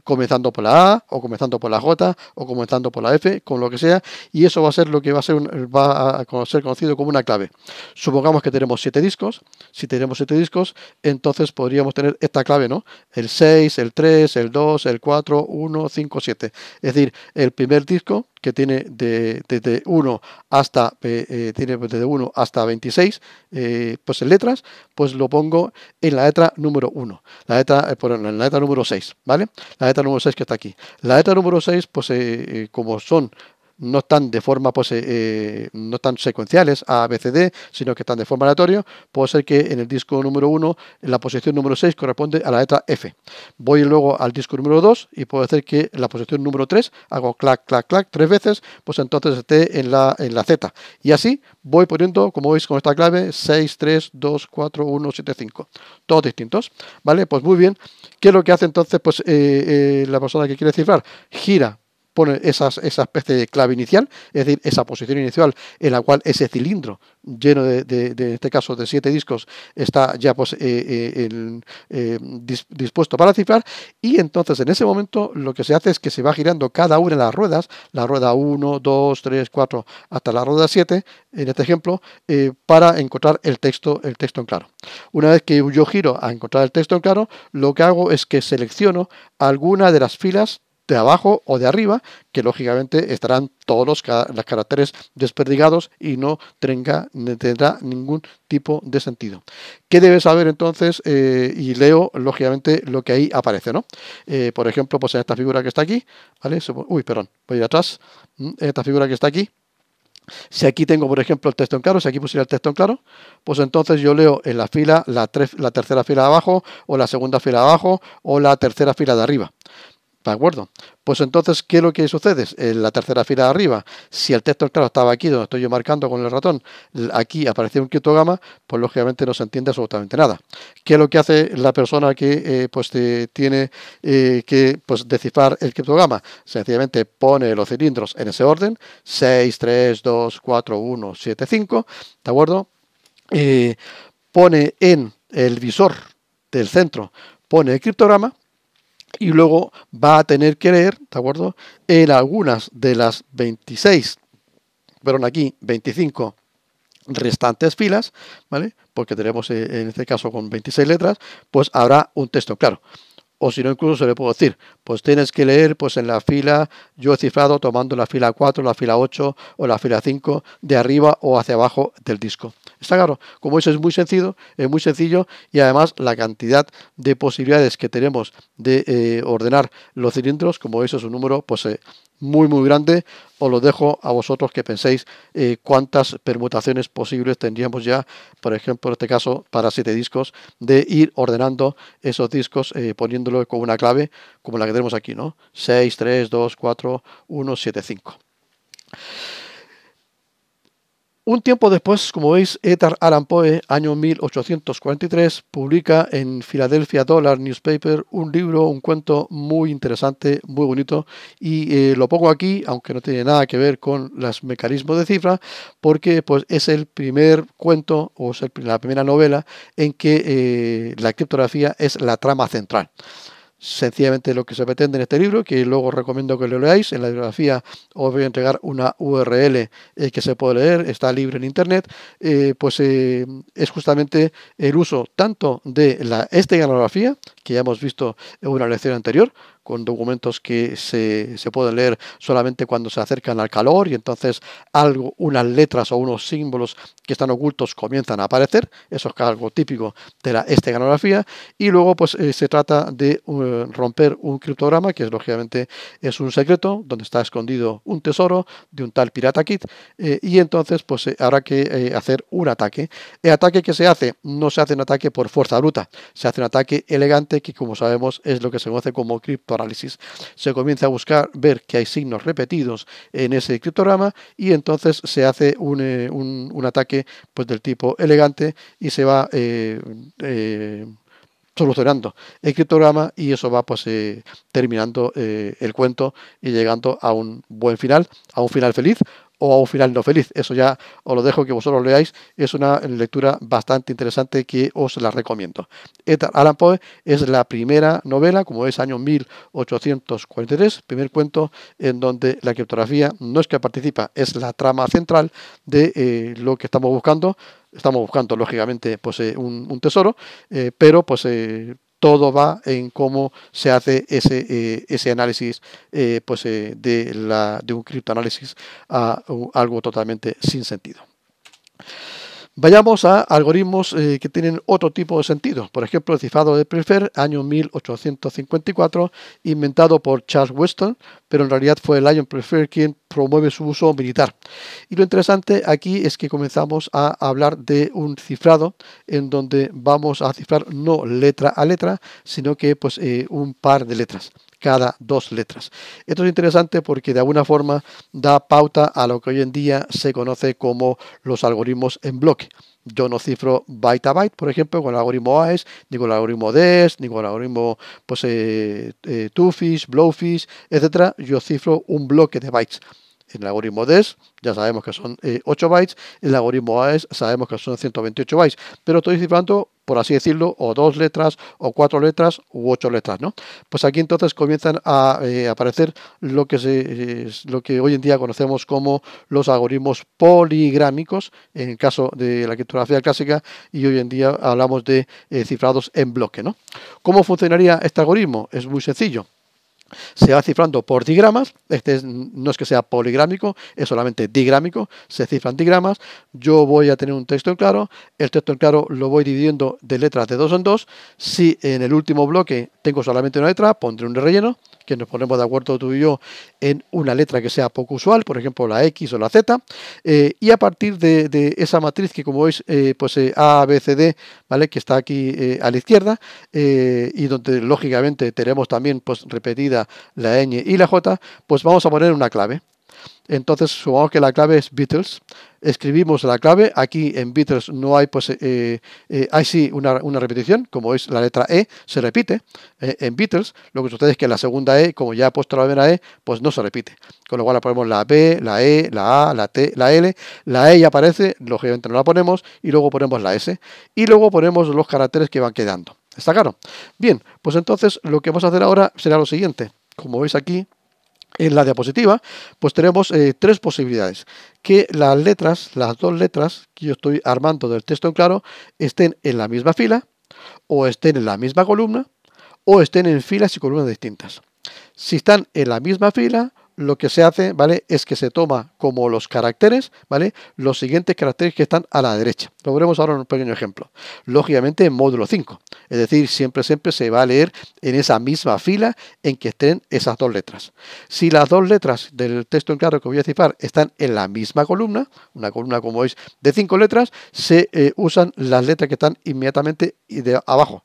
comenzando por la A o comenzando por la J o comenzando por la F, con lo que sea, y eso va a ser lo que va a ser va a ser conocido como una clave. Supongamos que tenemos siete discos, si tenemos siete discos, entonces podríamos tener esta clave, ¿no? El 6, el 3, el 2, el 4, 1, 5, 7. Es decir, el primer disco que tiene de desde 1 hasta, eh, eh, tiene 1 pues hasta 26 eh, pues en letras, pues lo pongo en la letra número 1, la letra, en la letra número 6, ¿vale? La letra número 6 que está aquí. La letra número 6, pues como son no están de forma pues, eh, no están secuenciales a ABCD, sino que están de forma aleatoria, puede ser que en el disco número 1 la posición número 6 corresponde a la letra F. Voy luego al disco número 2 y puedo hacer que en la posición número 3 hago clac, clac, clac tres veces, pues entonces esté en la, en la Z. Y así voy poniendo, como veis con esta clave, 6, 3, 2, 4, 1, 7, 5. Todos distintos. ¿Vale? Pues muy bien. ¿Qué es lo que hace entonces pues, eh, eh, la persona que quiere cifrar? Gira pone esa especie de clave inicial, es decir, esa posición inicial en la cual ese cilindro lleno de, en este caso, de siete discos está ya pues, eh, eh, eh, dispuesto para cifrar y entonces en ese momento lo que se hace es que se va girando cada una de las ruedas, la rueda 1, 2, 3, 4, hasta la rueda 7, en este ejemplo, para encontrar el texto, el texto en claro. Una vez que yo giro a encontrar el texto en claro, lo que hago es que selecciono alguna de las filas de abajo o de arriba, que lógicamente estarán todos los, caracteres desperdigados y no tendrá ningún tipo de sentido. ¿Qué debes saber entonces? Eh, y leo lógicamente lo que ahí aparece, ¿no? Eh, por ejemplo, pues en esta figura que está aquí, ¿vale? Uy, perdón, voy atrás. Mm, esta figura que está aquí, si aquí tengo, por ejemplo, el texto en claro, si aquí pusiera el texto en claro, pues entonces yo leo en la fila, la, la tercera fila de abajo, o la segunda fila de abajo, o la tercera fila de arriba. ¿De acuerdo? Pues entonces, ¿qué es lo que sucede? En la tercera fila de arriba, si el texto claro estaba aquí, donde estoy yo marcando con el ratón, aquí aparecía un criptograma, pues lógicamente no se entiende absolutamente nada. ¿Qué es lo que hace la persona que eh, pues, tiene eh, que pues, descifrar el criptograma? Sencillamente pone los cilindros en ese orden, 6, 3, 2, 4, 1, 7, 5, ¿de acuerdo? Eh, pone en el visor del centro, pone el criptograma, y luego va a tener que leer, ¿de acuerdo? En algunas de las 26, perdón, aquí 25 restantes filas, ¿vale? Porque tenemos eh, en este caso con 26 letras, pues habrá un texto, claro. O si no, incluso se le puedo decir, pues tienes que leer pues en la fila, yo he cifrado tomando la fila 4, la fila 8 o la fila 5 de arriba o hacia abajo del disco. Está claro, como eso es muy sencillo, es muy sencillo y además la cantidad de posibilidades que tenemos de eh, ordenar los cilindros, como eso es un número pues, eh, muy muy grande, os lo dejo a vosotros que penséis eh, cuántas permutaciones posibles tendríamos ya, por ejemplo, en este caso para siete discos, de ir ordenando esos discos poniéndolo con una clave como la que tenemos aquí, ¿no? 6, 3, 2, 4, 1, 7, 5. Un tiempo después, como veis, Edgar Allan Poe, año 1843, publica en Philadelphia Dollar Newspaper un libro, un cuento muy interesante, muy bonito, y eh, lo pongo aquí, aunque no tiene nada que ver con los mecanismos de cifra, porque pues, es el primer cuento o la primera novela en que eh, la criptografía es la trama central sencillamente lo que se pretende en este libro, que luego recomiendo que lo leáis. En la bibliografía os voy a entregar una URL eh, que se puede leer, está libre en internet. Eh, pues eh, es justamente el uso tanto de la esteganografía, que ya hemos visto en una lección anterior, con documentos que se, pueden leer solamente cuando se acercan al calor y entonces algo, unas letras o unos símbolos que están ocultos comienzan a aparecer, eso es algo típico de la esteganografía, y luego pues eh, se trata de eh, romper un criptograma, que es, lógicamente es un secreto, donde está escondido un tesoro de un tal pirata kit, eh, y entonces pues habrá que hacer un ataque. El ataque que se hace, no se hace un ataque por fuerza bruta, se hace un ataque elegante que como sabemos es lo que se conoce como cripto se comienza a buscar ver que hay signos repetidos en ese criptograma y entonces se hace un, eh, ataque pues, del tipo elegante y se va eh, eh, solucionando el criptograma y eso va pues terminando el cuento y llegando a un buen final, a un final feliz, o a un final no feliz. Eso ya os lo dejo que vosotros leáis. Es una lectura bastante interesante que os la recomiendo. Edgar Allan Poe es la primera novela, como es año 1843, primer cuento en donde la criptografía no es que participa, es la trama central de eh, lo que estamos buscando. Estamos buscando, lógicamente, pues, eh, un, tesoro, eh, pero pues todo va en cómo se hace ese, eh, ese análisis eh, pues, eh, de, la, de un criptoanálisis a algo totalmente sin sentido. Vayamos a algoritmos eh, que tienen otro tipo de sentido. Por ejemplo, el cifrado de Prefer, año 1854, inventado por Charles Weston, pero en realidad fue Lion Prefer quien promueve su uso militar. Y lo interesante aquí es que comenzamos a hablar de un cifrado en donde vamos a cifrar no letra a letra, sino que pues, eh, un par de letras cada dos letras. Esto es interesante porque de alguna forma da pauta a lo que hoy en día se conoce como los algoritmos en bloque. Yo no cifro byte a byte, por ejemplo, con el algoritmo AES, ni con el algoritmo DES, ni con el algoritmo pues, eh, eh, Blowfish, etcétera. Yo cifro un bloque de bytes. En el algoritmo DES ya sabemos que son 8 eh, bytes, en el algoritmo AES sabemos que son 128 bytes, pero estoy cifrando por así decirlo, o dos letras, o cuatro letras, u ocho letras, ¿no? Pues aquí entonces comienzan a eh, aparecer lo que, se, lo que hoy en día conocemos como los algoritmos poligrámicos, en el caso de la criptografía clásica, y hoy en día hablamos de eh, cifrados en bloque, ¿no? ¿Cómo funcionaría este algoritmo? Es muy sencillo se va cifrando por digramas, este no es que sea poligrámico, es solamente digrámico, se cifran digramas, yo voy a tener un texto en claro, el texto en claro lo voy dividiendo de letras de dos en dos, si en el último bloque tengo solamente una letra, pondré un relleno, que nos ponemos de acuerdo tú y yo en una letra que sea poco usual, por ejemplo la X o la Z, eh, y a partir de, esa matriz que como veis eh, pues eh, A, B, C, D, ¿vale? que está aquí a la izquierda y donde lógicamente tenemos también pues repetida la n y la j, pues vamos a poner una clave. Entonces, supongamos que la clave es Beatles. Escribimos la clave. Aquí en Beatles no hay, pues, hay sí una, repetición, como es la letra E, se repite eh, en Beatles. Lo que sucede es que la segunda E, como ya he puesto la primera E, pues no se repite. Con lo cual la ponemos la B, la E, la A, la T, la L. La E ya aparece, lógicamente no la ponemos, y luego ponemos la S. Y luego ponemos los caracteres que van quedando. ¿Está claro? Bien, pues entonces lo que vamos a hacer ahora será lo siguiente. Como veis aquí, en la diapositiva, pues tenemos eh, tres posibilidades. Que las letras, las dos letras que yo estoy armando del texto en claro, estén en la misma fila, o estén en la misma columna, o estén en filas y columnas distintas. Si están en la misma fila, lo que se hace, ¿vale? Es que se toma como los caracteres, ¿vale? Los siguientes caracteres que están a la derecha. Lo veremos ahora en un pequeño ejemplo. Lógicamente en módulo 5. Es decir, siempre, siempre se va a leer en esa misma fila en que estén esas dos letras. Si las dos letras del texto en claro que voy a cifrar están en la misma columna, una columna como veis de cinco letras, se eh, usan las letras que están inmediatamente de abajo.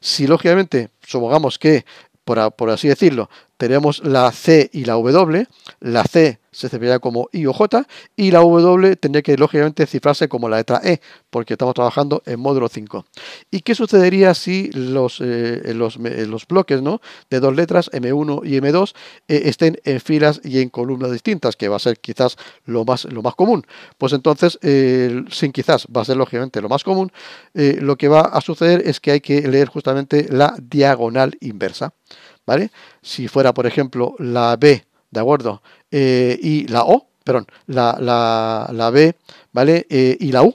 Si lógicamente supongamos que por, así decirlo, tenemos la C y la W. La C se cifraría como I o J... y la W tendría que lógicamente cifrarse como la letra E, porque estamos trabajando en módulo 5. ¿Y qué sucedería si los, eh, los, bloques ¿no? de dos letras, M1 y M2, eh, estén en filas y en columnas distintas, que va a ser quizás lo más, lo más común? Pues entonces, eh, sin quizás, va a ser lógicamente lo más común, lo que va a suceder es que hay que leer justamente la diagonal inversa. ¿Vale? Si fuera, por ejemplo, la B, ¿de acuerdo? Eh, y la O, perdón, la, B, ¿vale? Eh, y la U,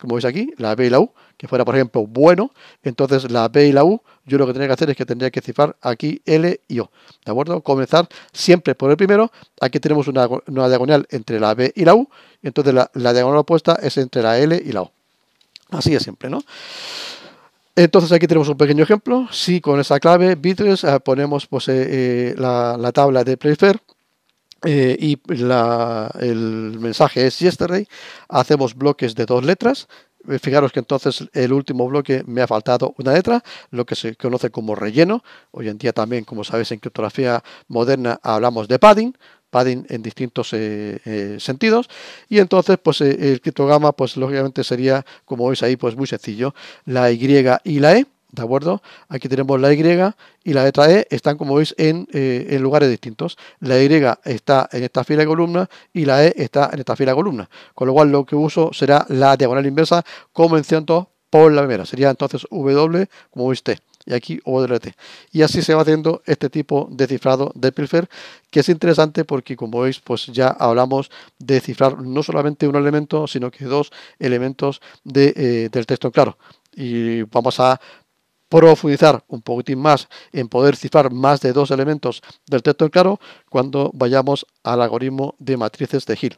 como veis aquí, la B y la U, que fuera, por ejemplo, bueno, entonces la B y la U, yo lo que tenía que hacer es que tendría que cifrar aquí L y O, ¿de acuerdo? Comenzar siempre por el primero, aquí tenemos una, diagonal entre la B y la U, entonces la, diagonal opuesta es entre la L y la O. Así es siempre, ¿no? Entonces aquí tenemos un pequeño ejemplo. Si con esa clave bitres eh, ponemos pues, la, tabla de prefer, eh, y el mensaje es yesterday. Hacemos bloques de dos letras. Eh, fijaros que entonces el último bloque me ha faltado una letra, lo que se conoce como relleno. Hoy en día también, como sabéis, en criptografía moderna hablamos de padding, padding en distintos eh, sentidos. Y entonces, pues el criptograma, pues lógicamente sería, como veis ahí, pues muy sencillo, la Y y la E ¿De acuerdo? Aquí tenemos la Y y la letra E están, como veis, en, eh, lugares distintos. La Y está en esta fila de columna y la E está en esta fila de columna. Con lo cual, lo que uso será la diagonal inversa como por la primera. Sería entonces W, como veis, T. Y aquí O T. Y así se va haciendo este tipo de cifrado de Pilfer, que es interesante porque, como veis, pues ya hablamos de cifrar no solamente un elemento, sino que dos elementos eh, del texto claro. Y vamos a profundizar un poquitín más en poder cifrar más de dos elementos del texto en claro cuando vayamos al algoritmo de matrices de Hill.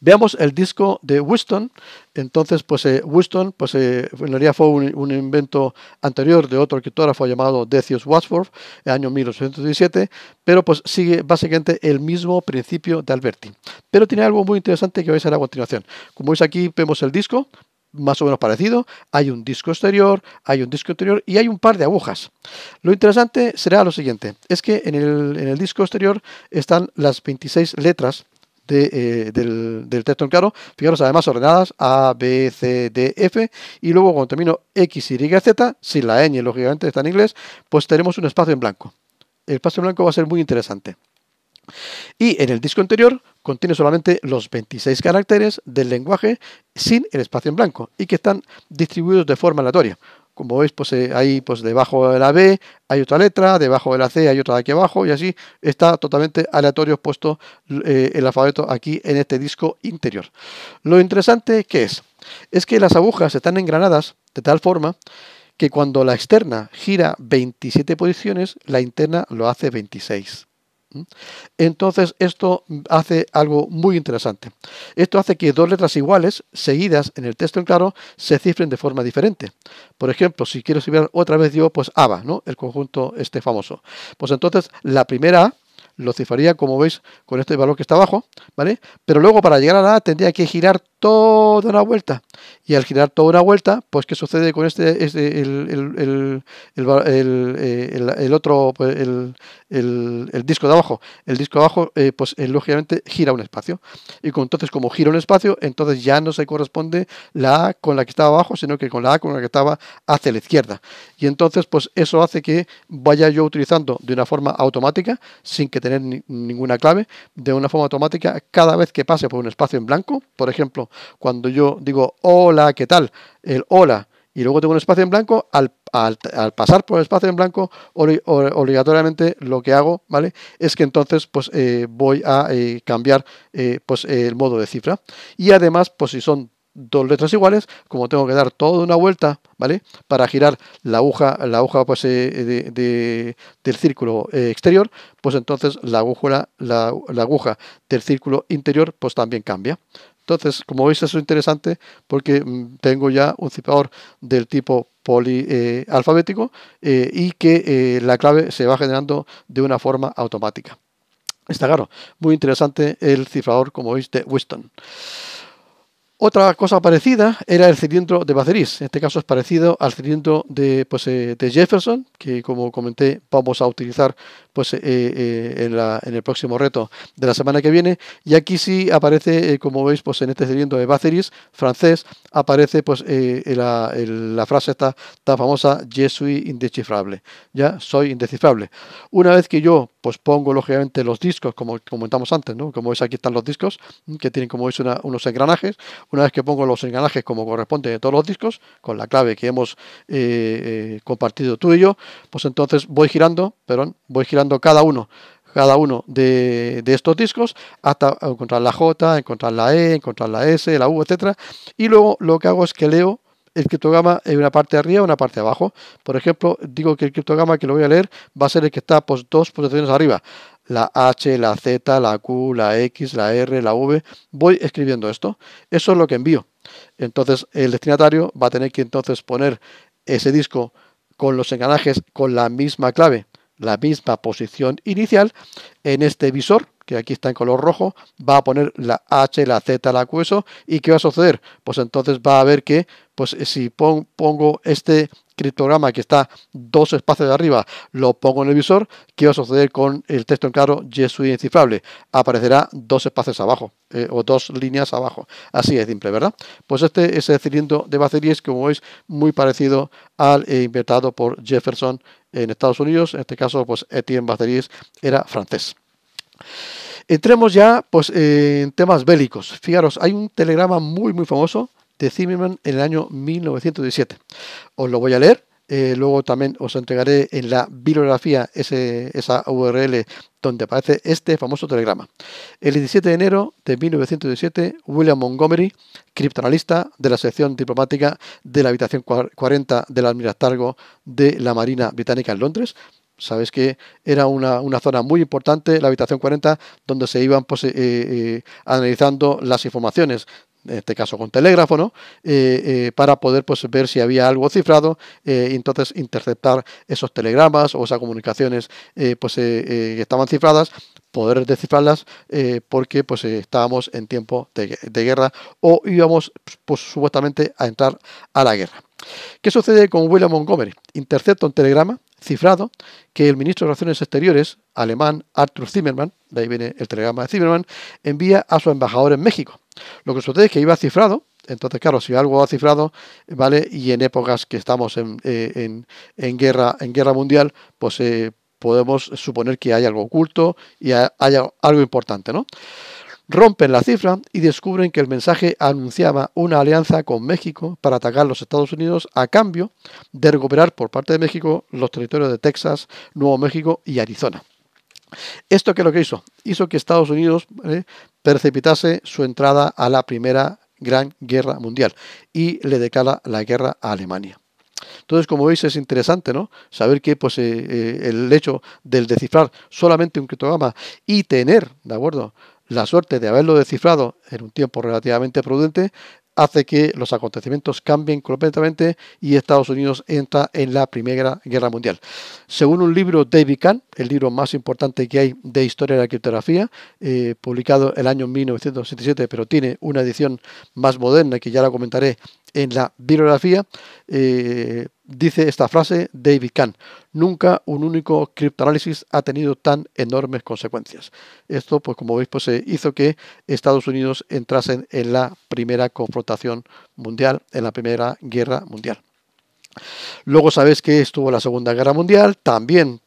Veamos el disco de Winston. Entonces, pues eh, Winston, pues eh, en realidad fue un, invento anterior de otro fue llamado Decius Wadsworth, el año 1817, pero pues sigue básicamente el mismo principio de Alberti. Pero tiene algo muy interesante que vais a ver a continuación. Como veis aquí, vemos el disco, más o menos parecido, hay un disco exterior, hay un disco interior y hay un par de agujas. Lo interesante será lo siguiente, es que en el, disco exterior están las 26 letras eh, del, texto en claro, fijaros además ordenadas A, B, C, D, F, y luego cuando termino X, Y, Z, sin la ñ lógicamente está en inglés, pues tenemos un espacio en blanco. El espacio en blanco va a ser muy interesante. Y en el disco interior contiene solamente los 26 caracteres del lenguaje sin el espacio en blanco y que están distribuidos de forma aleatoria. Como veis, pues eh, ahí pues debajo de la B hay otra letra, debajo de la C hay otra de aquí abajo y así está totalmente aleatorio puesto eh, el alfabeto aquí en este disco interior. Lo interesante que es, es que las agujas están engranadas de tal forma que cuando la externa gira 27 posiciones, la interna lo hace 26. Entonces esto hace algo muy interesante. Esto hace que dos letras iguales, seguidas en el texto en claro, se cifren de forma diferente. Por ejemplo, si quiero cifrar otra vez yo, pues ABA, ¿no? el conjunto este famoso. Pues entonces la primera A lo cifraría, como veis, con este valor que está abajo, ¿vale? Pero luego para llegar a la A tendría que girar toda una vuelta. Y al girar toda una vuelta, pues ¿qué sucede con este, es este, el, el, el, eh, otro, pues, el, disco de abajo? El disco de abajo, eh, pues eh, lógicamente gira un espacio. Y con, entonces, como gira un espacio, entonces ya no se corresponde la A con la que estaba abajo, sino que con la A con la que estaba hacia la izquierda. Y entonces, pues eso hace que vaya yo utilizando de una forma automática, sin que tener ninguna clave, de una forma automática cada vez que pase por un espacio en blanco, por ejemplo, cuando yo digo hola, ¿qué tal? El hola y luego tengo un espacio en blanco, al, pasar por el espacio en blanco, obligatoriamente lo que hago, ¿vale? Es que entonces pues eh, voy a eh, cambiar eh, pues, el modo de cifra. Y además, pues si son dos letras iguales, como tengo que dar toda una vuelta, ¿vale? Para girar la aguja, la aguja pues, del círculo exterior, pues entonces la aguja, la, aguja del círculo interior pues también cambia, entonces, como veis, eso es interesante porque mm, tengo ya un cifrador del tipo polialfabético eh, eh, y que eh, la clave se va generando de una forma automática. Está claro, muy interesante el cifrador, como veis, de Winston. Otra cosa parecida era el cilindro de Baceris. En este caso es parecido al cilindro pues, eh, de, Jefferson, que como comenté vamos a utilizar pues, eh, eh, en, el próximo reto de la semana que viene. Y aquí sí aparece, como veis, pues, en este cilindro de Baceris francés, aparece pues, la, frase tan famosa, Je suis indescifrable. Ya soy indescifrable. Una vez que yo pues, pongo, lógicamente, los discos, como comentamos antes, como veis aquí están los discos, que tienen como veis unos engranajes, una vez que pongo los engranajes como corresponde de todos los discos, con la clave que hemos eh, eh, compartido tú y yo, pues entonces voy girando, perdón, voy girando cada uno cada uno de, estos discos hasta encontrar la J, encontrar la E, encontrar la S, la U, etcétera. Y luego lo que hago es que leo el criptograma en una parte de arriba y una parte de abajo. Por ejemplo, digo que el criptograma que lo voy a leer va a ser el que está pues, dos posiciones arriba la H, la Z, la Q, la X, la R, la V, voy escribiendo esto. Eso es lo que envío. Entonces el destinatario va a tener que entonces poner ese disco con los engranajes con la misma clave, la misma posición inicial en este visor aquí está en color rojo, va a poner la H, la Z, la Q, eso, ¿y qué va a suceder? Pues entonces va a ver que, pues eh, si pongo este criptograma que está dos espacios de arriba, lo pongo en el visor, ¿qué va a suceder con el texto en claro Yesui indescifrable? Aparecerá dos espacios abajo, eh, o dos líneas abajo. Así es simple, ¿verdad? Pues este es el cilindro de Baceries, como veis, muy parecido al eh, inventado por Jefferson en Estados Unidos. En este caso, pues Etienne Baceries era francés. Entremos ya pues, en temas bélicos. Fijaros, hay un telegrama muy, muy famoso de Zimmerman en el año 1917. Os lo voy a leer. Eh, luego también os entregaré en la bibliografía esa URL donde aparece este famoso telegrama. El 17 de enero de 1917, William Montgomery, criptanalista de la sección diplomática de la habitación 40 del almirantazgo de la Marina Británica en Londres, Sabéis que era una, zona muy importante, la habitación 40, donde se iban pues, eh, eh, analizando las informaciones, en este caso con telégrafo, eh, para poder pues, ver si había algo cifrado y entonces interceptar esos telegramas o esas comunicaciones pues, que estaban cifradas poder descifrarlas porque pues estábamos en tiempo de, de, guerra o íbamos pues, supuestamente a entrar a la guerra. ¿Qué sucede con William Montgomery? Intercepta un telegrama cifrado que el ministro de Relaciones Exteriores alemán Arthur Zimmermann, de ahí viene el telegrama de Zimmermann, envía a su embajador en México. Lo que sucede es que iba cifrado, entonces claro, si algo va cifrado, ¿vale? Y en épocas que estamos en, eh, guerra, en guerra mundial, pues eh, podemos suponer que hay algo oculto y haya algo importante, ¿no? rompen la cifra y descubren que el mensaje anunciaba una alianza con México para atacar a los Estados Unidos a cambio de recuperar por parte de México los territorios de Texas, Nuevo México y Arizona. ¿Esto qué es lo que hizo? Hizo que Estados Unidos eh, precipitase su entrada a la Primera Gran Guerra Mundial y le decala la guerra a Alemania. Entonces, como veis, es interesante ¿no? saber que pues, eh, eh, el hecho del descifrar solamente un criptograma y tener, ¿de acuerdo? La suerte de haberlo descifrado en un tiempo relativamente prudente hace que los acontecimientos cambien completamente y Estados Unidos entra en la Primera Guerra Mundial. Según un libro de David Kahn, el libro más importante que hay de historia de la criptografía, publicado eh, publicado el año 1967, pero tiene una edición más moderna que ya la comentaré en la bibliografía, eh, dice esta frase David Kahn. Nunca un único criptoanálisis ha tenido tan enormes consecuencias. Esto, pues como veis, pues hizo que Estados Unidos entrasen en la primera confrontación mundial, en la primera guerra mundial. Luego sabéis que estuvo la Segunda Guerra Mundial, también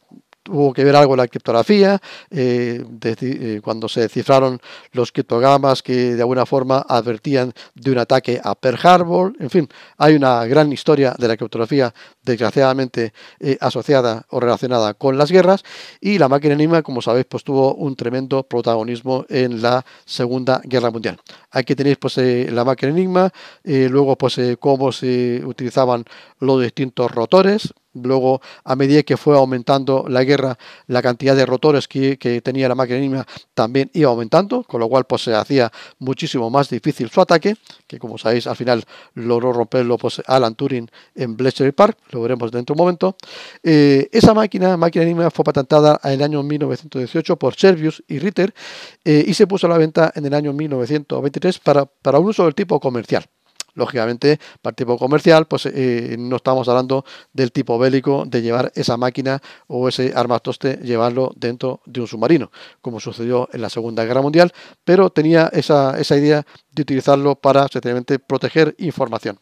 tuvo que ver algo la criptografía, eh, eh, cuando se cifraron los criptogramas que de alguna forma advertían de un ataque a Pearl Harbor, en fin, hay una gran historia de la criptografía desgraciadamente eh, asociada o relacionada con las guerras y la máquina enigma como sabéis pues tuvo un tremendo protagonismo en la segunda guerra mundial aquí tenéis pues eh, la máquina enigma eh, luego pues cómo se utilizaban los distintos rotores Luego, a medida que fue aumentando la guerra, la cantidad de rotores que, que tenía la máquina enigma también iba aumentando, con lo cual pues, se hacía muchísimo más difícil su ataque, que como sabéis, al final logró romperlo pues, Alan Turing en Bletchley Park, lo veremos dentro de un momento. Eh, esa máquina, máquina Enigma, fue patentada en el año 1918 por Servius y Ritter eh, y se puso a la venta en el año 1923 para, un uso del tipo comercial lógicamente para el tipo comercial pues eh, no estamos hablando del tipo bélico de llevar esa máquina o ese armatoste llevarlo dentro de un submarino como sucedió en la segunda guerra mundial pero tenía esa, idea de utilizarlo para sencillamente proteger información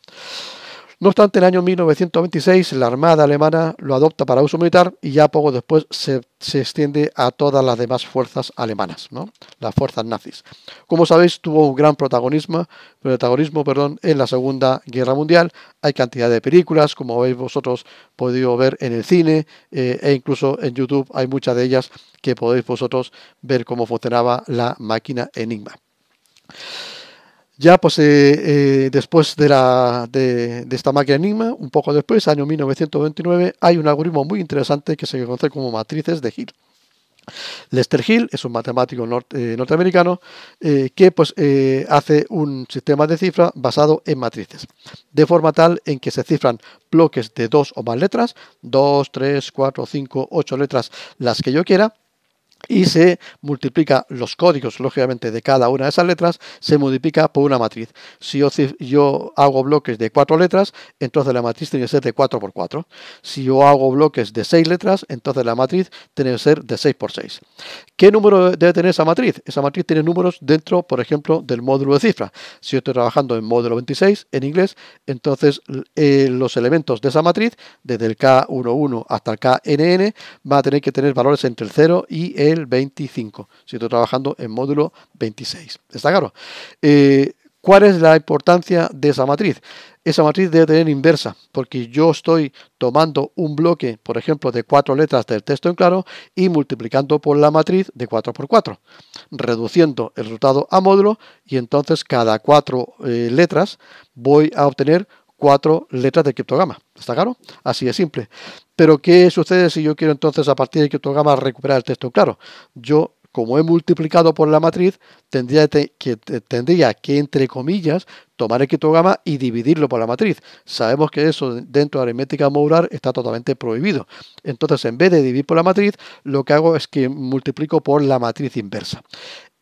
no obstante, en el año 1926 la Armada alemana lo adopta para uso militar y ya poco después se, extiende a todas las demás fuerzas alemanas, ¿no? las fuerzas nazis. Como sabéis, tuvo un gran protagonismo, protagonismo perdón, en la Segunda Guerra Mundial. Hay cantidad de películas, como habéis vosotros podido ver en el cine eh, e incluso en YouTube hay muchas de ellas que podéis vosotros ver cómo funcionaba la máquina Enigma. Ya pues eh, eh, después de, la, de, esta máquina Enigma, un poco después, año 1929, hay un algoritmo muy interesante que se conoce como matrices de Hill. Lester Hill es un matemático eh, norteamericano que pues, hace un sistema de cifra basado en matrices, de forma tal en que se cifran bloques de dos o más letras, dos, tres, cuatro, cinco, ocho letras, las que yo quiera, y se multiplica los códigos, lógicamente, de cada una de esas letras, se multiplica por una matriz. Si yo, hago bloques de cuatro letras, entonces la matriz tiene que ser de 4 por 4. Si yo hago bloques de seis letras, entonces la matriz tiene que ser de 6 por 6. ¿Qué número debe tener esa matriz? Esa matriz tiene números dentro, por ejemplo, del módulo de cifra. Si yo estoy trabajando en módulo 26, en inglés, entonces eh, los elementos de esa matriz, desde el K11 hasta el KNN, va a tener que tener valores entre el 0 y el 25. Si estoy trabajando en módulo 26. ¿Está claro? Eh, ¿Cuál es la importancia de esa matriz? Esa matriz debe tener inversa, porque yo estoy tomando un bloque, por ejemplo, de cuatro letras del texto en claro y multiplicando por la matriz de 4 por 4, reduciendo el resultado a módulo y entonces cada cuatro eh, letras voy a obtener cuatro letras de criptograma. ¿Está claro? Así de simple. Pero ¿qué sucede si yo quiero entonces a partir del criptograma recuperar el texto? Claro, yo como he multiplicado por la matriz, tendría que, tendría que, entre comillas, tomar el criptograma y dividirlo por la matriz. Sabemos que eso dentro de aritmética modular está totalmente prohibido. Entonces, en vez de dividir por la matriz, lo que hago es que multiplico por la matriz inversa.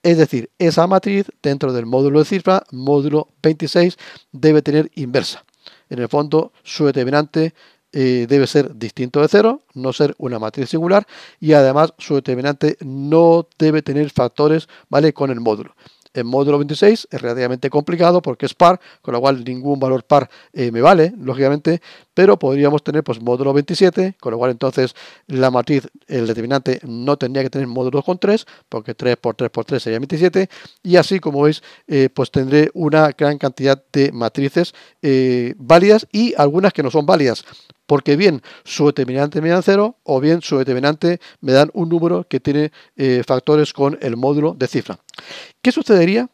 Es decir, esa matriz dentro del módulo de cifra, módulo 26, debe tener inversa en el fondo su determinante eh, debe ser distinto de cero, no ser una matriz singular y además su determinante no debe tener factores, ¿vale? Con el módulo el módulo 26 es relativamente complicado porque es par, con lo cual ningún valor par eh, me vale, lógicamente, pero podríamos tener pues módulo 27, con lo cual entonces la matriz, el determinante no tendría que tener módulo con 3, porque 3 por 3 por 3 sería 27, y así como veis, eh, pues tendré una gran cantidad de matrices eh, válidas y algunas que no son válidas porque bien su determinante me dan cero o bien su determinante me dan un número que tiene eh, factores con el módulo de cifra. ¿Qué sucedería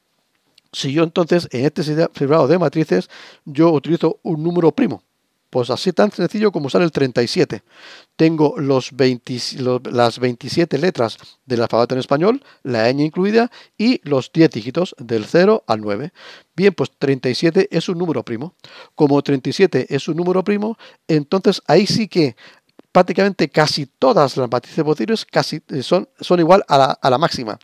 si yo entonces en este cifrado de matrices yo utilizo un número primo? Pues así tan sencillo como usar el 37. Tengo los, las 27 letras del alfabeto en español, la ñ incluida, y los 10 dígitos del 0 al 9. Bien, pues 37 es un número primo. Como 37 es un número primo, entonces ahí sí que prácticamente casi todas las matrices posibles casi eh, son, son igual a la, a la máxima.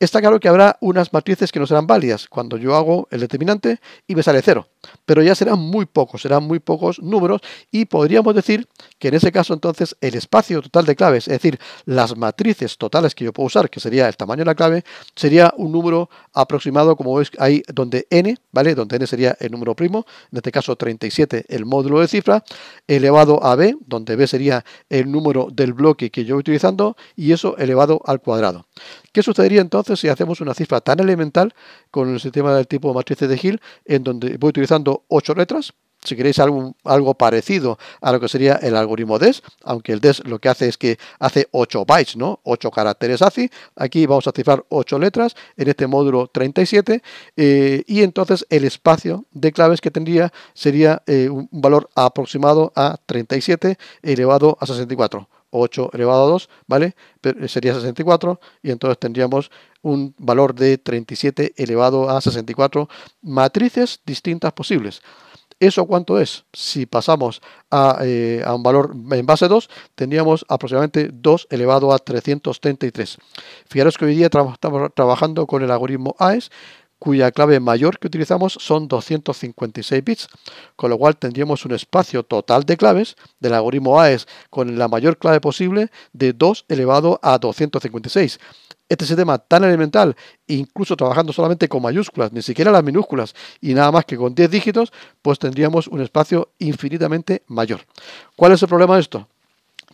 Está claro que habrá unas matrices que no serán válidas cuando yo hago el determinante y me sale cero, pero ya serán muy pocos, serán muy pocos números y podríamos decir que en ese caso entonces el espacio total de claves, es decir, las matrices totales que yo puedo usar, que sería el tamaño de la clave, sería un número aproximado como veis ahí donde n, ¿vale? Donde n sería el número primo, en este caso 37 el módulo de cifra, elevado a b, donde b sería el número del bloque que yo estoy utilizando y eso elevado al cuadrado. ¿Qué sucedería entonces si hacemos una cifra tan elemental con el sistema del tipo matrices de Hill, en donde voy utilizando 8 letras? Si queréis algo, parecido a lo que sería el algoritmo DES, aunque el DES lo que hace es que hace 8 bytes, ¿no? 8 caracteres ACI. Aquí vamos a cifrar 8 letras en este módulo 37 eh, y entonces el espacio de claves que tendría sería eh, un valor aproximado a 37 elevado a 64. 8 elevado a 2, ¿vale? Eh, sería 64 y entonces tendríamos un valor de 37 elevado a 64 matrices distintas posibles. ¿Eso cuánto es? Si pasamos a, eh, un valor en base 2, tendríamos aproximadamente 2 elevado a 333. Fijaros que hoy día estamos trabajando con el algoritmo AES, cuya clave mayor que utilizamos son 256 bits, con lo cual tendríamos un espacio total de claves del algoritmo AES con la mayor clave posible de 2 elevado a 256. Este sistema tan elemental, incluso trabajando solamente con mayúsculas, ni siquiera las minúsculas, y nada más que con 10 dígitos, pues tendríamos un espacio infinitamente mayor. ¿Cuál es el problema de esto?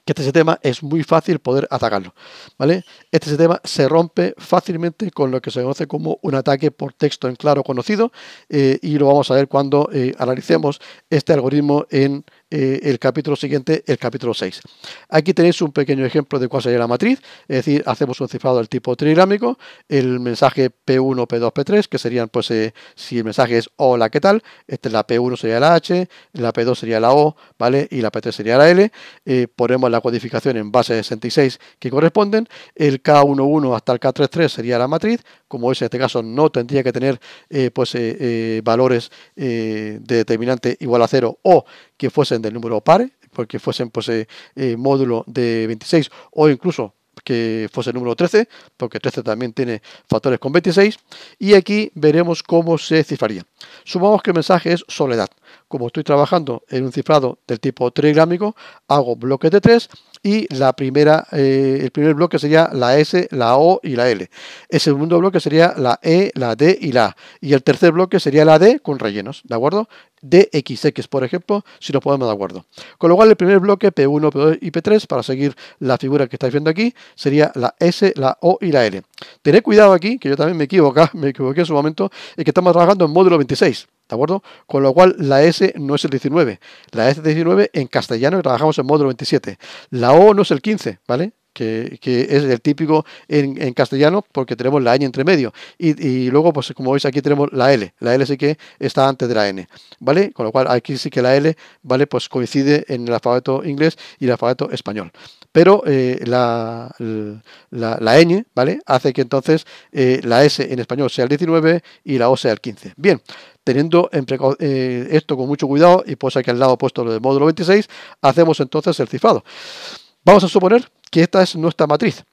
que este sistema es muy fácil poder atacarlo. ¿vale? Este sistema se rompe fácilmente con lo que se conoce como un ataque por texto en claro conocido eh, y lo vamos a ver cuando eh, analicemos este algoritmo en eh, el capítulo siguiente, el capítulo 6. Aquí tenéis un pequeño ejemplo de cuál sería la matriz, es decir, hacemos un cifrado del tipo trigrámico, el mensaje P1, P2, P3, que serían, pues, eh, si el mensaje es hola, ¿qué tal? Este, la P1 sería la H, la P2 sería la O, ¿vale? Y la P3 sería la L. Eh, ponemos la codificación en base 66 que corresponden, el K11 hasta el K33 sería la matriz, como es en este caso no tendría que tener, pues, valores de determinante igual a 0 o que fuesen del número par, porque fuesen pues, eh, eh, módulo de 26 o incluso que fuese el número 13, porque 13 también tiene factores con 26, y aquí veremos cómo se cifraría. Sumamos que el mensaje es soledad como estoy trabajando en un cifrado del tipo trigrámico, hago bloques de tres y la primera, eh, el primer bloque sería la S, la O y la L. El segundo bloque sería la E, la D y la A. Y el tercer bloque sería la D con rellenos, ¿de acuerdo? DXX, por ejemplo, si nos podemos de acuerdo. Con lo cual, el primer bloque P1, P2 y P3, para seguir la figura que estáis viendo aquí, sería la S, la O y la L. Tened cuidado aquí, que yo también me equivoco, (laughs) me equivoqué en su momento, es que estamos trabajando en módulo 26. ¿De acuerdo? Con lo cual la S no es el 19. La S19 en castellano que trabajamos en módulo 27. La O no es el 15, ¿vale? que, es el típico en, castellano porque tenemos la ñ entre medio. Y, luego, pues como veis aquí tenemos la L. La L sí que está antes de la N, ¿vale? Con lo cual aquí sí que la L, ¿vale? Pues coincide en el alfabeto inglés y el alfabeto español. Pero eh, la, la, ñ, ¿vale? Hace que entonces eh, la S en español sea el 19 y la O sea el 15. Bien, teniendo eh, esto con mucho cuidado y pues aquí al lado puesto lo del módulo 26, hacemos entonces el cifrado. Vamos a suponer que esta es nuestra matriz.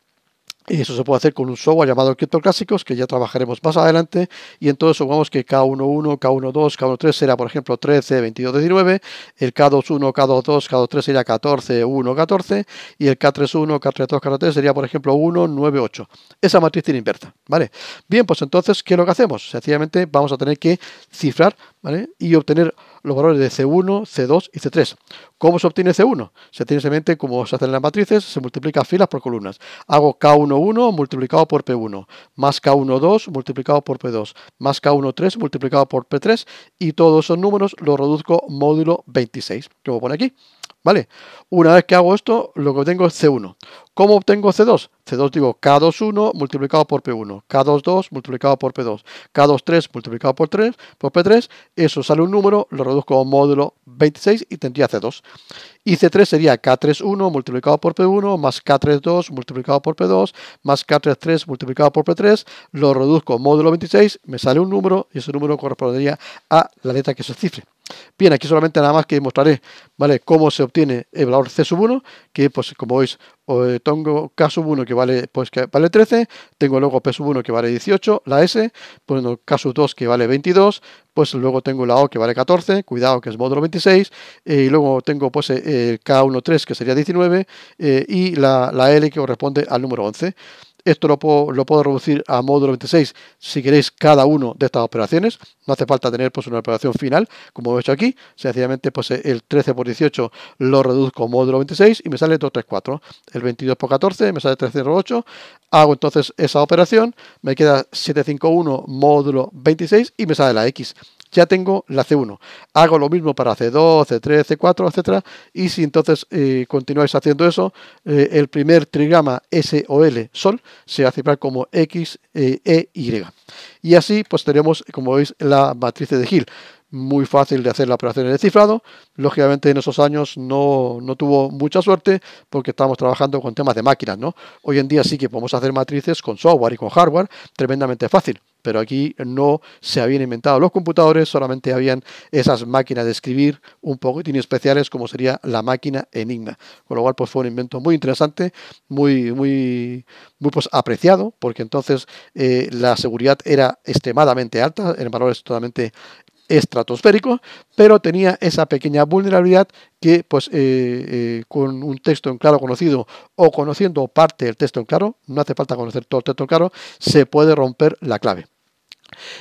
eso se puede hacer con un software llamado Crypto Clásicos, que ya trabajaremos más adelante. Y entonces supongamos que K11, K12, K13 será, por ejemplo, 13, 22, 19. El K21, K22, K23 sería 14, 1, 14. Y el K31, K32, K33 sería, por ejemplo, 1, 9, 8. Esa matriz tiene inversa. ¿vale? Bien, pues entonces, ¿qué es lo que hacemos? Sencillamente vamos a tener que cifrar ¿vale? y obtener los valores de C1, C2 y C3. ¿Cómo se obtiene C1? Se tiene simplemente como se hacen en las matrices, se multiplica filas por columnas. Hago K11 multiplicado por P1, más K12 multiplicado por P2, más K13 multiplicado por P3 y todos esos números los reduzco módulo 26, como pone aquí. ¿Vale? Una vez que hago esto, lo que obtengo es C1. ¿Cómo obtengo C2? C2 digo K21 multiplicado por P1, K22 multiplicado por P2, K23 multiplicado por 3, por P3, eso sale un número, lo reduzco a módulo 26 y tendría C2. Y C3 sería K31 multiplicado por P1 más K32 multiplicado por P2 más K33 multiplicado por P3, lo reduzco a módulo 26, me sale un número y ese número correspondería a la letra que se cifre. Bien, aquí solamente nada más que mostraré, ¿vale? Cómo se obtiene el valor C 1, que pues como veis, eh, tengo K 1 que vale, pues, que vale 13, tengo luego P 1 que vale 18, la S, poniendo K 2 que vale 22, pues luego tengo la O que vale 14, cuidado que es módulo 26, eh, y luego tengo pues eh, el K13 que sería 19 y la, la L que corresponde al número 11. Esto lo puedo, reducir a módulo 26 si queréis cada uno de estas operaciones. No hace falta tener pues, una operación final, como he hecho aquí. Sencillamente pues, el 13 por 18 lo reduzco a módulo 26 y me sale 234 El 22 por 14 me sale 308 Hago entonces esa operación, me queda 751 módulo 26 y me sale la X ya tengo la C1. Hago lo mismo para C2, C3, C4, etcétera. Y si entonces eh, continuáis haciendo eso, eh, el primer trigrama SOL Sol se hace como X, eh, E, Y. Y así pues tenemos, como veis, la matriz de Hill muy fácil de hacer la operación de cifrado. Lógicamente en esos años no, tuvo mucha suerte porque estábamos trabajando con temas de máquinas. ¿no? Hoy en día sí que podemos hacer matrices con software y con hardware tremendamente fácil pero aquí no se habían inventado los computadores, solamente habían esas máquinas de escribir un poquitín especiales como sería la máquina Enigma. Con lo cual pues fue un invento muy interesante, muy, muy, muy pues apreciado, porque entonces eh, la seguridad era extremadamente alta, en valores totalmente estratosférico, pero tenía esa pequeña vulnerabilidad que, pues, eh, eh, con un texto en claro conocido o conociendo parte del texto en claro, no hace falta conocer todo el texto en claro, se puede romper la clave.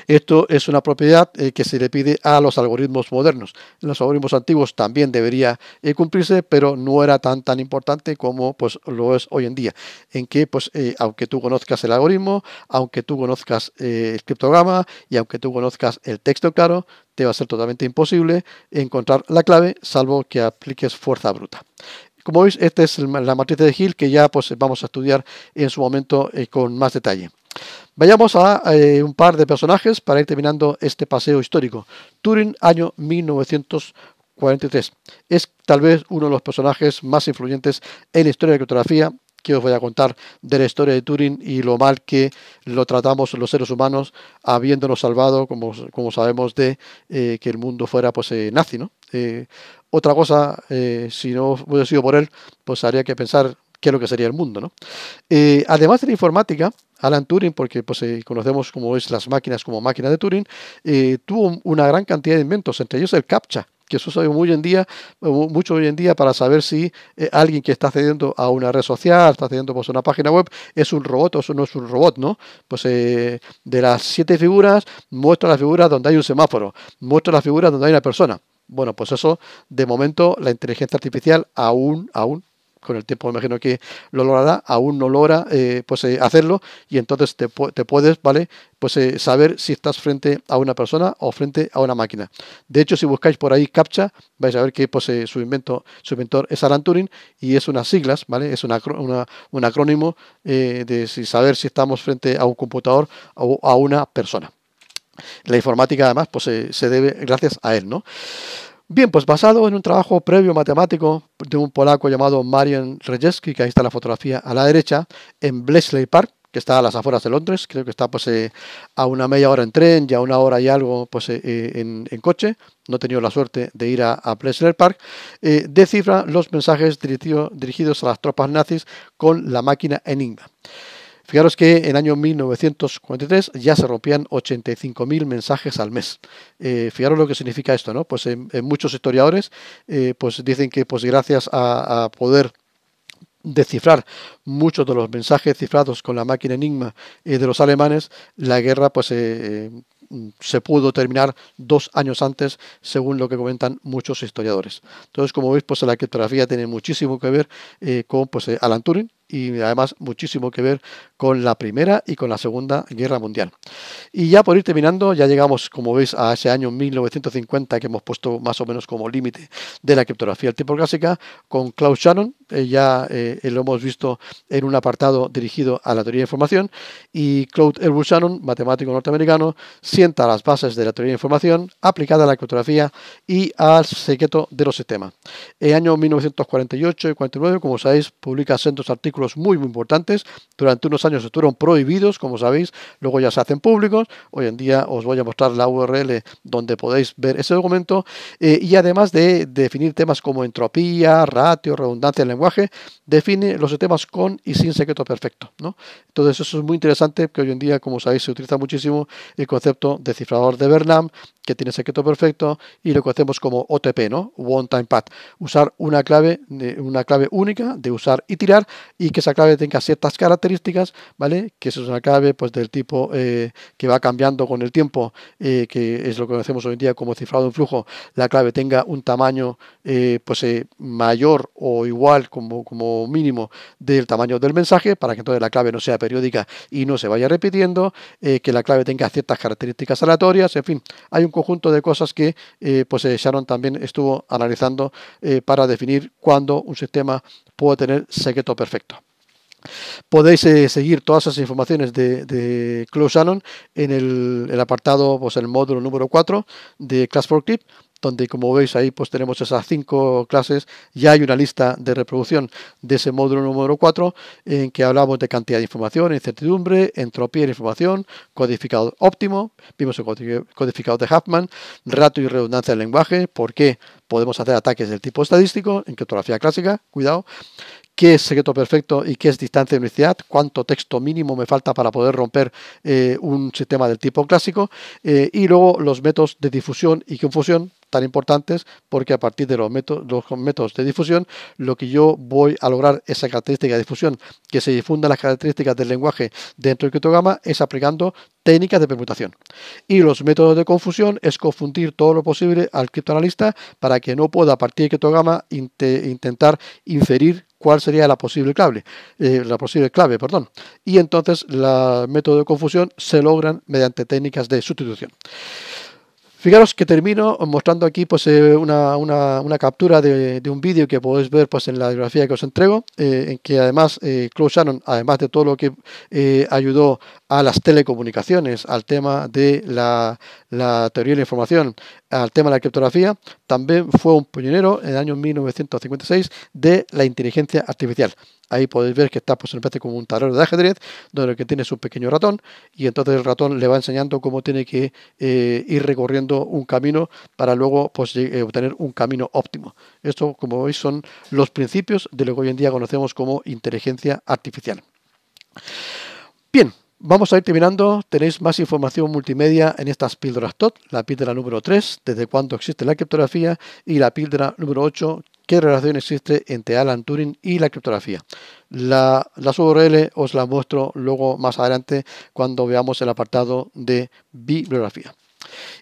Esto es una propiedad eh, que se le pide a los algoritmos modernos. En los algoritmos antiguos también debería eh, cumplirse, pero no era tan tan importante como pues lo es hoy en día. En que pues eh, aunque tú conozcas el algoritmo, aunque tú conozcas el criptograma y aunque tú conozcas el texto claro, te va a ser totalmente imposible encontrar la clave salvo que apliques fuerza bruta. Como veis, esta es la matriz de Hill que ya pues, vamos a estudiar en su momento con más detalle. Vayamos a eh, un par de personajes para ir terminando este paseo histórico. Turing, año 1943. Es tal vez uno de los personajes más influyentes en la historia de la criptografía que os voy a contar de la historia de Turing y lo mal que lo tratamos los seres humanos, habiéndonos salvado, como, como sabemos, de eh, que el mundo fuera pues eh, nazi. ¿no? otra cosa, si no hubiera sido por él, pues habría que pensar qué es lo que sería el mundo. ¿no? además de la informática, Alan Turing, porque pues, eh, conocemos como es las máquinas como máquina de Turing, eh, tuvo una gran cantidad de inventos, entre ellos el CAPTCHA, que se usa hoy en día, eh, mucho hoy en día para saber si alguien que está accediendo a una red social, está accediendo pues, a una página web, es un robot o no es un robot, ¿no? Pues de las siete figuras, muestra las figuras donde hay un semáforo, muestra las figuras donde hay una persona. Bueno, pues eso, de momento, la inteligencia artificial aún, aún con el tiempo imagino que lo logrará, aún no logra eh, pues, eh, hacerlo y entonces te, puedes ¿vale? pues, eh, saber si estás frente a una persona o frente a una máquina. De hecho, si buscáis por ahí CAPTCHA, vais a ver que pues, su, invento, su inventor es Alan Turing y es unas siglas, ¿vale? es una, un acrónimo de saber si estamos frente a un computador o a una persona. La informática, además, pues, se debe gracias a él. ¿no? Bien, pues basado en un trabajo previo matemático de un polaco llamado Marian Rejewski, que ahí está la fotografía a la derecha, en Blesley Park, que está a las afueras de Londres, creo que está pues eh, a una media hora en tren y a una hora y algo pues eh, eh, en, coche, no he tenido la suerte de ir a, Blesley Park, eh, descifra los mensajes dirigidos a las tropas nazis con la máquina Enigma. Fijaros que en el año 1943 ya se rompían 85.000 mensajes al mes. Eh, fijaros lo que significa esto, ¿no? Pues en, eh, eh, muchos historiadores pues dicen que pues gracias a, poder descifrar muchos de los mensajes cifrados con la máquina Enigma de los alemanes, la guerra pues se pudo terminar dos años antes, según lo que comentan muchos historiadores. Entonces, como veis, pues la criptografía tiene muchísimo que ver con pues, Alan Turing, y además muchísimo que ver con la Primera y con la Segunda Guerra Mundial. Y ya por ir terminando, ya llegamos, como veis, a ese año 1950 que hemos puesto más o menos como límite de la criptografía tipo clásica con Claude Shannon, eh, ya eh, lo hemos visto en un apartado dirigido a la teoría de información, y Claude Elwood Shannon, matemático norteamericano, sienta las bases de la teoría de información aplicada a la criptografía y al secreto de los sistemas. En eh, el año 1948 y 49, como sabéis, publica sendos artículos muy, muy importantes. Durante unos años estuvieron prohibidos, como sabéis, luego ya se hacen públicos. Hoy en día os voy a mostrar la URL donde podéis ver ese documento. Eh, y además de definir temas como entropía, ratio, redundancia del lenguaje, define los temas con y sin secreto perfecto. ¿no? Entonces eso es muy interesante, que hoy en día, como sabéis, se utiliza muchísimo el concepto de cifrador de Bernam, que tiene secreto perfecto y lo que hacemos como OTP, ¿no? One Time Path. Usar una clave, una clave única de usar y tirar y que esa clave tenga ciertas características, ¿vale? Que eso es una clave pues del tipo eh, que va cambiando con el tiempo, eh, que es lo que conocemos hoy en día como cifrado en flujo, la clave tenga un tamaño eh, pues mayor o igual como, como mínimo del tamaño del mensaje para que entonces la clave no sea periódica y no se vaya repitiendo, que la clave tenga ciertas características aleatorias, en fin, hay un conjunto de cosas que eh, pues, eh, Sharon también estuvo analizando eh, para definir cuándo un sistema puede tener secreto perfecto. Podéis seguir todas esas informaciones de, de Close Shannon en el, apartado, pues el módulo número 4 de Class for Clip, donde como veis ahí pues tenemos esas cinco clases, ya hay una lista de reproducción de ese módulo número 4 en que hablamos de cantidad de información, incertidumbre, entropía de información, codificado óptimo, vimos el codificado de Huffman, rato y redundancia del lenguaje, por qué podemos hacer ataques del tipo estadístico en criptografía clásica, cuidado, qué es secreto perfecto y qué es distancia de unicidad, cuánto texto mínimo me falta para poder romper eh, un sistema del tipo clásico, eh, y luego los métodos de difusión y confusión, tan importantes porque a partir de los, métodos, los métodos de difusión lo que yo voy a lograr esa característica de difusión que se difunda las características del lenguaje dentro del criptograma es aplicando técnicas de permutación. Y los métodos de confusión es confundir todo lo posible al criptoanalista para que no pueda a partir del criptograma intentar inferir cuál sería la posible clave, eh, la posible clave, perdón. Y entonces los métodos de confusión se logran mediante técnicas de sustitución. Fijaros que termino mostrando aquí pues, eh, una, captura de, un vídeo que podéis ver pues, en la biografía que os entrego, eh, en que además eh, Claude Shannon, además de todo lo que ayudó a las telecomunicaciones, al tema de la, teoría de la información, al tema de la criptografía, también fue un puñonero en el año 1956 de la inteligencia artificial. Ahí podéis ver que está pues vez de como un tablero de ajedrez, donde lo que tiene su pequeño ratón, y entonces el ratón le va enseñando cómo tiene que eh, ir recorriendo un camino para luego pues, eh, obtener un camino óptimo. Esto, como veis, son los principios de lo que hoy en día conocemos como inteligencia artificial. Bien, Vamos a ir terminando. Tenéis más información multimedia en estas píldoras TOT, la píldora número 3, desde cuándo existe la criptografía, y la píldora número 8, qué relación existe entre Alan Turing y la criptografía. La, las URL os la muestro luego más adelante cuando veamos el apartado de bibliografía.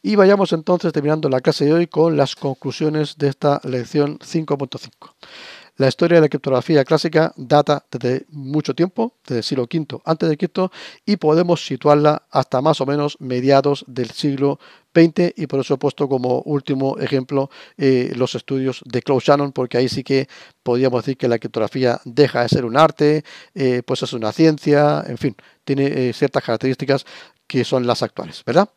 Y vayamos entonces terminando la clase de hoy con las conclusiones de esta lección 5.5. La historia de la criptografía clásica data desde mucho tiempo, desde el siglo V antes Cristo, y podemos situarla hasta más o menos mediados del siglo XX, y por eso he puesto como último ejemplo eh, los estudios de Claude Shannon, porque ahí sí que podríamos decir que la criptografía deja de ser un arte, eh, pues es una ciencia, en fin, tiene eh, ciertas características que son las actuales, ¿verdad?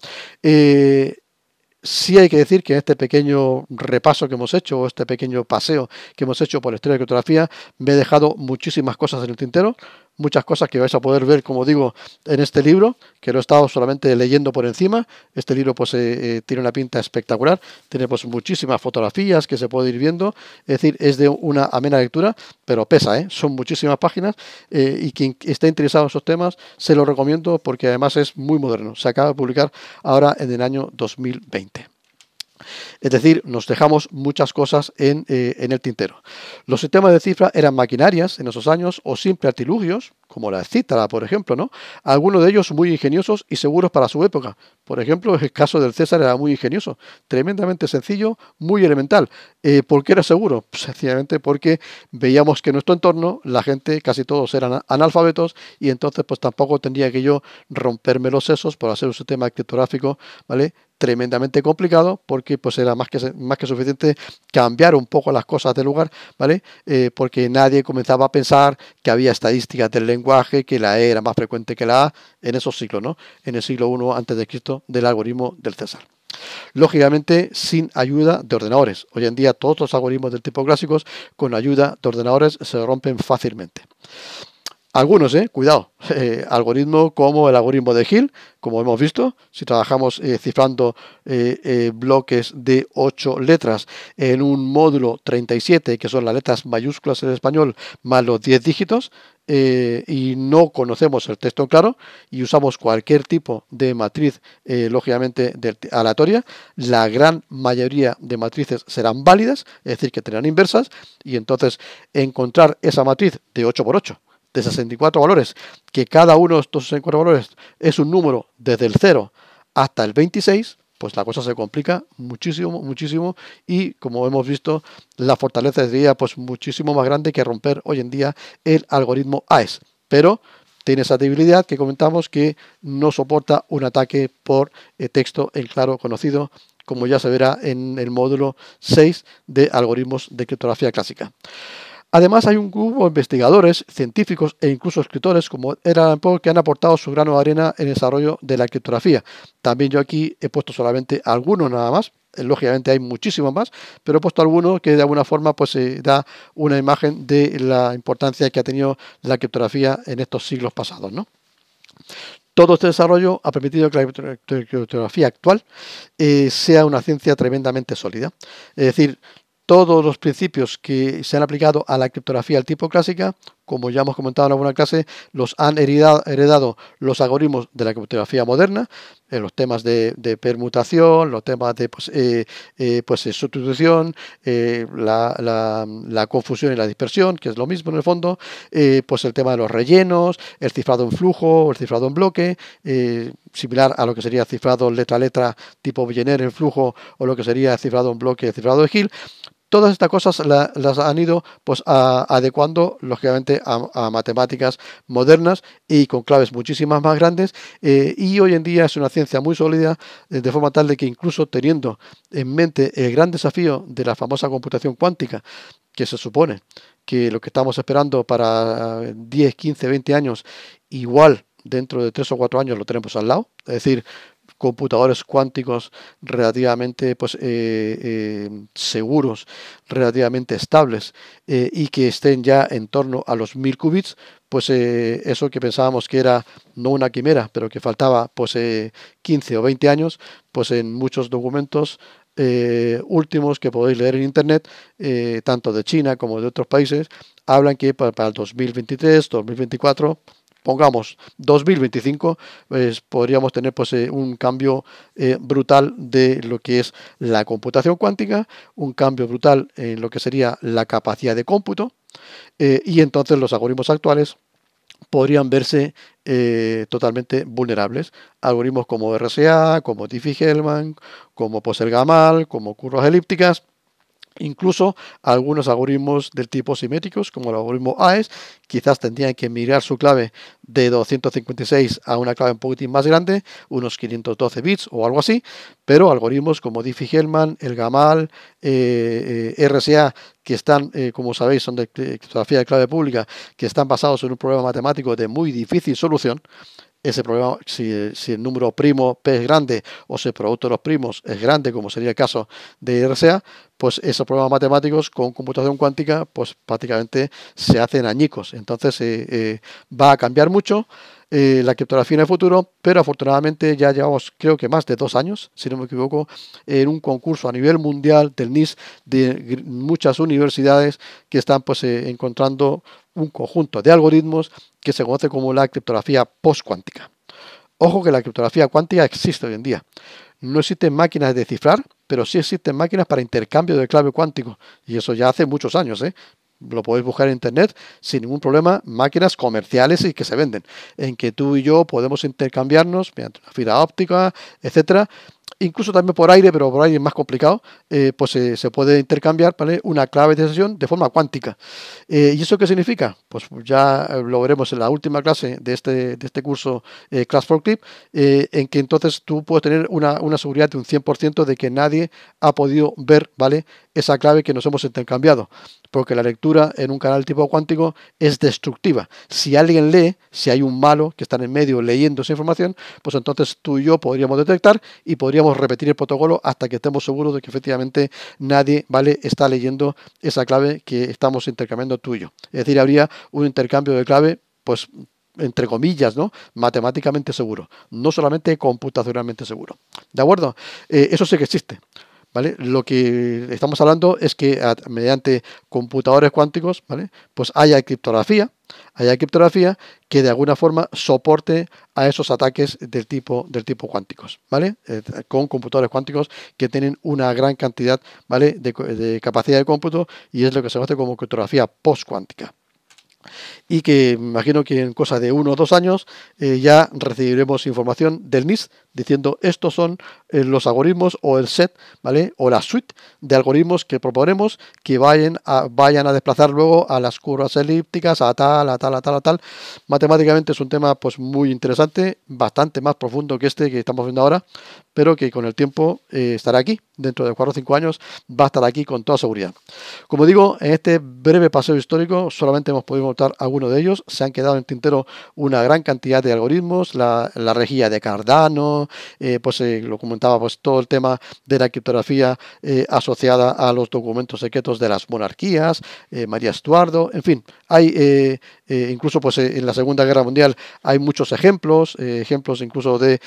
sí hay que decir que este pequeño repaso que hemos hecho, o este pequeño paseo que hemos hecho por la historia de criptografía, me he dejado muchísimas cosas en el tintero, muchas cosas que vais a poder ver, como digo, en este libro, que lo he estado solamente leyendo por encima. Este libro pues eh, eh, tiene una pinta espectacular, tiene pues muchísimas fotografías que se puede ir viendo, es decir, es de una amena lectura, pero pesa, ¿eh? son muchísimas páginas eh, y quien esté interesado en esos temas se lo recomiendo porque además es muy moderno, se acaba de publicar ahora en el año 2020. Es decir, nos dejamos muchas cosas eh, en, el tintero. Los sistemas de cifra eran maquinarias en esos años o simples artilugios, como la cítara, por ejemplo, ¿no? Algunos de ellos muy ingeniosos y seguros para su época. Por ejemplo, el caso del César era muy ingenioso, tremendamente sencillo, muy elemental. Eh, ¿Por qué era seguro? Pues sencillamente porque veíamos que en nuestro entorno la gente, casi todos eran analfabetos y entonces pues tampoco tendría que yo romperme los sesos por hacer un sistema criptográfico, ¿vale? tremendamente complicado porque pues era más que, más que suficiente cambiar un poco las cosas del lugar, ¿vale? Eh, porque nadie comenzaba a pensar que había estadísticas del lenguaje, que la E era más frecuente que la A en esos siglos, ¿no? En el siglo I antes de Cristo del algoritmo del César. Lógicamente, sin ayuda de ordenadores. Hoy en día todos los algoritmos del tipo clásicos con ayuda de ordenadores se rompen fácilmente. Algunos, eh, cuidado, (laughs) eh, algoritmo como el algoritmo de Hill, como hemos visto, si trabajamos eh, cifrando eh, bloques de 8 letras en un módulo 37, que son las letras mayúsculas en español, más los 10 dígitos, y no conocemos el texto claro, y usamos cualquier tipo de matriz, lógicamente, aleatoria, la gran mayoría de matrices serán válidas, es decir, que tendrán inversas, y entonces encontrar esa matriz de 8 por 8 de 64 valores, que cada uno de estos 64 valores es un número desde el 0 hasta el 26, pues la cosa se complica muchísimo, muchísimo y como hemos visto, la fortaleza sería pues muchísimo más grande que romper hoy en día el algoritmo AES. Pero tiene esa debilidad que comentamos que no soporta un ataque por eh, texto en claro conocido, como ya se verá en el módulo 6 de algoritmos de criptografía clásica. Además, hay un grupo de investigadores, científicos e incluso escritores como Eran Poe que han aportado su grano de arena en el desarrollo de la criptografía. También yo aquí he puesto solamente algunos nada más. Eh, lógicamente hay muchísimos más, pero he puesto algunos que de alguna forma pues se eh, da una imagen de la importancia que ha tenido la criptografía en estos siglos pasados, Todo este desarrollo ha permitido que la criptografía actual eh, sea una ciencia tremendamente sólida. Es decir, todos los principios que se han aplicado a la criptografía del tipo clásica, como ya hemos comentado en alguna clase, los han heredado, los algoritmos de la criptografía moderna, en eh, los temas de, permutación, los temas de pues, eh, eh, pues sustitución, la, confusión y la dispersión, que es lo mismo en el fondo, pues el tema de los rellenos, el cifrado en flujo, el cifrado en bloque, similar a lo que sería cifrado letra a letra tipo Villener en flujo o lo que sería cifrado en bloque, cifrado de Hill Todas estas cosas las han ido pues, adecuando, lógicamente, a, matemáticas modernas y con claves muchísimas más grandes. Eh, y hoy en día es una ciencia muy sólida, eh, de forma tal de que incluso teniendo en mente el gran desafío de la famosa computación cuántica, que se supone que lo que estamos esperando para 10, 15, 20 años, igual dentro de 3 o 4 años lo tenemos al lado. Es decir, computadores cuánticos relativamente pues, eh, em, seguros, relativamente estables eh, y que estén ya en torno a los 1000 qubits, pues eh, eso que pensábamos que era no una quimera, pero que faltaba pues 15 o 20 años, pues en muchos documentos últimos que podéis leer en internet, tanto de China como de otros países, hablan que para el 2023, 2024 pongamos 2025, pues, podríamos tener pues, eh, un cambio eh, brutal de lo que es la computación cuántica, un cambio brutal en lo que sería la capacidad de cómputo, eh, y entonces los algoritmos actuales podrían verse totalmente vulnerables. Algoritmos como RSA, como Diffie-Hellman, como Possel-Gamal, como curvas elípticas, Incluso algunos algoritmos del tipo simétricos, como el algoritmo AES, quizás tendrían que migrar su clave de 256 a una clave un poquitín más grande, unos 512 bits o algo así, pero algoritmos como Diffie-Hellman, el Gamal, eh, eh, RSA, que están, eh, como sabéis, son de criptografía de clave pública, que están basados en un problema matemático de muy difícil solución, ese problema, si, si, el número primo P es grande o si el producto de los primos es grande, como sería el caso de RSA pues esos problemas matemáticos con computación cuántica, pues prácticamente se hacen añicos. Entonces eh, eh, va a cambiar mucho. Eh, la criptografía en el futuro, pero afortunadamente ya llevamos creo que más de dos años, si no me equivoco, en un concurso a nivel mundial del NIS de muchas universidades que están pues eh, encontrando un conjunto de algoritmos que se conoce como la criptografía postcuántica. Ojo que la criptografía cuántica existe hoy en día. No existen máquinas de cifrar, pero sí existen máquinas para intercambio de clave cuántico. Y eso ya hace muchos años, ¿eh? lo podéis buscar en internet sin ningún problema, máquinas comerciales y que se venden, en que tú y yo podemos intercambiarnos mediante una fibra óptica, etcétera, incluso también por aire, pero por aire es más complicado, eh, pues se puede intercambiar ¿vale? una clave de sesión de forma cuántica. Eh, ¿Y eso qué significa? Pues ya eh, lo veremos en la última clase de este, de este curso Class for Clip, en que entonces tú puedes tener una, seguridad de un 100% de que nadie ha podido ver ¿vale? esa clave que nos hemos intercambiado, porque la lectura en un canal tipo cuántico es destructiva. Si alguien lee, si hay un malo que está en medio leyendo esa información, pues entonces tú y yo podríamos detectar y podríamos repetir el protocolo hasta que estemos seguros de que efectivamente nadie ¿vale? está leyendo esa clave que estamos intercambiando tuyo Es decir, habría un intercambio de clave, pues entre comillas, ¿no? Matemáticamente seguro, no solamente computacionalmente seguro. ¿De acuerdo? Eh, eso sí que existe. Lo que estamos hablando es que mediante computadores cuánticos, ¿vale? Pues haya criptografía, haya criptografía que de alguna forma soporte a esos ataques del tipo, cuánticos, ¿vale? Eh, con computadores cuánticos que tienen una gran cantidad, De, capacidad de cómputo y es lo que se conoce como criptografía post cuántica y que imagino que en cosa de uno o dos años eh, ya recibiremos información del NIST diciendo estos son eh, los algoritmos o el set, ¿vale? O la suite de algoritmos que proponemos que vayan a, vayan a desplazar luego a las curvas elípticas, a tal, a tal, a tal, a tal. Matemáticamente es un tema pues muy interesante, bastante más profundo que este que estamos viendo ahora, pero que con el tiempo eh, estará aquí, dentro de cuatro o cinco años va a estar aquí con toda seguridad. Como digo, en este breve paseo histórico solamente hemos podido alguno de ellos. Se han quedado en tintero una gran cantidad de algoritmos, la, la rejilla de Cardano, eh, pues eh, lo comentaba, pues todo el tema de la criptografía eh, asociada a los documentos secretos de las monarquías, María Estuardo, en fin, hay eh, incluso pues eh, en la Segunda Guerra Mundial hay muchos ejemplos, eh, ejemplos incluso de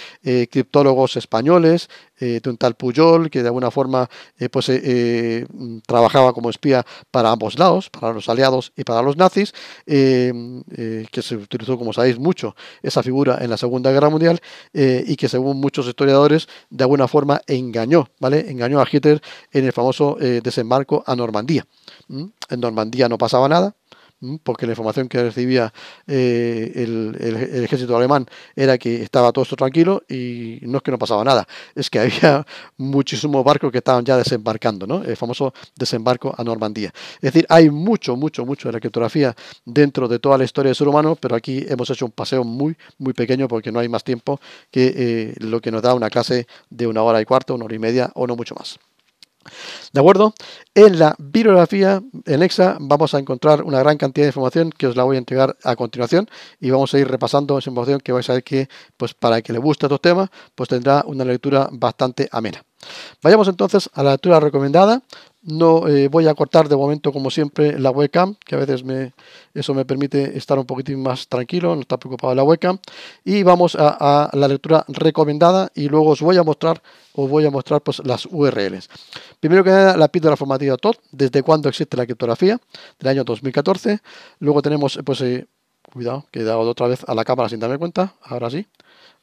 criptólogos españoles, de un tal Puyol, que de alguna forma pues trabajaba como espía para ambos lados, para los aliados y para los nazis, que se utilizó, como sabéis, mucho esa figura en la Segunda Guerra Mundial y que según muchos historiadores, de alguna forma engañó, ¿vale? Engañó a Hitler en el famoso desembarco a Normandía. ¿Mm? En Normandía no pasaba nada, porque la información que recibía eh, el, ejército alemán era que estaba todo esto tranquilo y no es que no pasaba nada, es que (laughs) había muchísimos barcos que estaban ya desembarcando, ¿no? el famoso desembarco a Normandía. Es decir, hay mucho, mucho, mucho de la criptografía dentro de toda la historia del ser humano, pero aquí hemos hecho un paseo muy, muy pequeño porque no hay más tiempo que eh, lo que nos da una clase de una hora y cuarto, una hora y media o no mucho más. ¿De acuerdo? En la bibliografía en EXA vamos a encontrar una gran cantidad de información que os la voy a entregar a continuación y vamos a ir repasando esa información que vais a ver que, pues para el que le guste estos temas, pues tendrá una lectura bastante amena. Vayamos entonces a la lectura recomendada, no eh, voy a cortar de momento, como siempre, la webcam, que a veces me, eso me permite estar un poquitín más tranquilo, no está preocupado la webcam. Y vamos a, la lectura recomendada y luego os voy a mostrar, os voy a mostrar pues, las URLs. Primero que nada, la píldora formativa TOT, desde cuándo existe la criptografía, del año 2014. Luego tenemos, pues, eh, cuidado, que he dado otra vez a la cámara sin darme cuenta, ahora sí,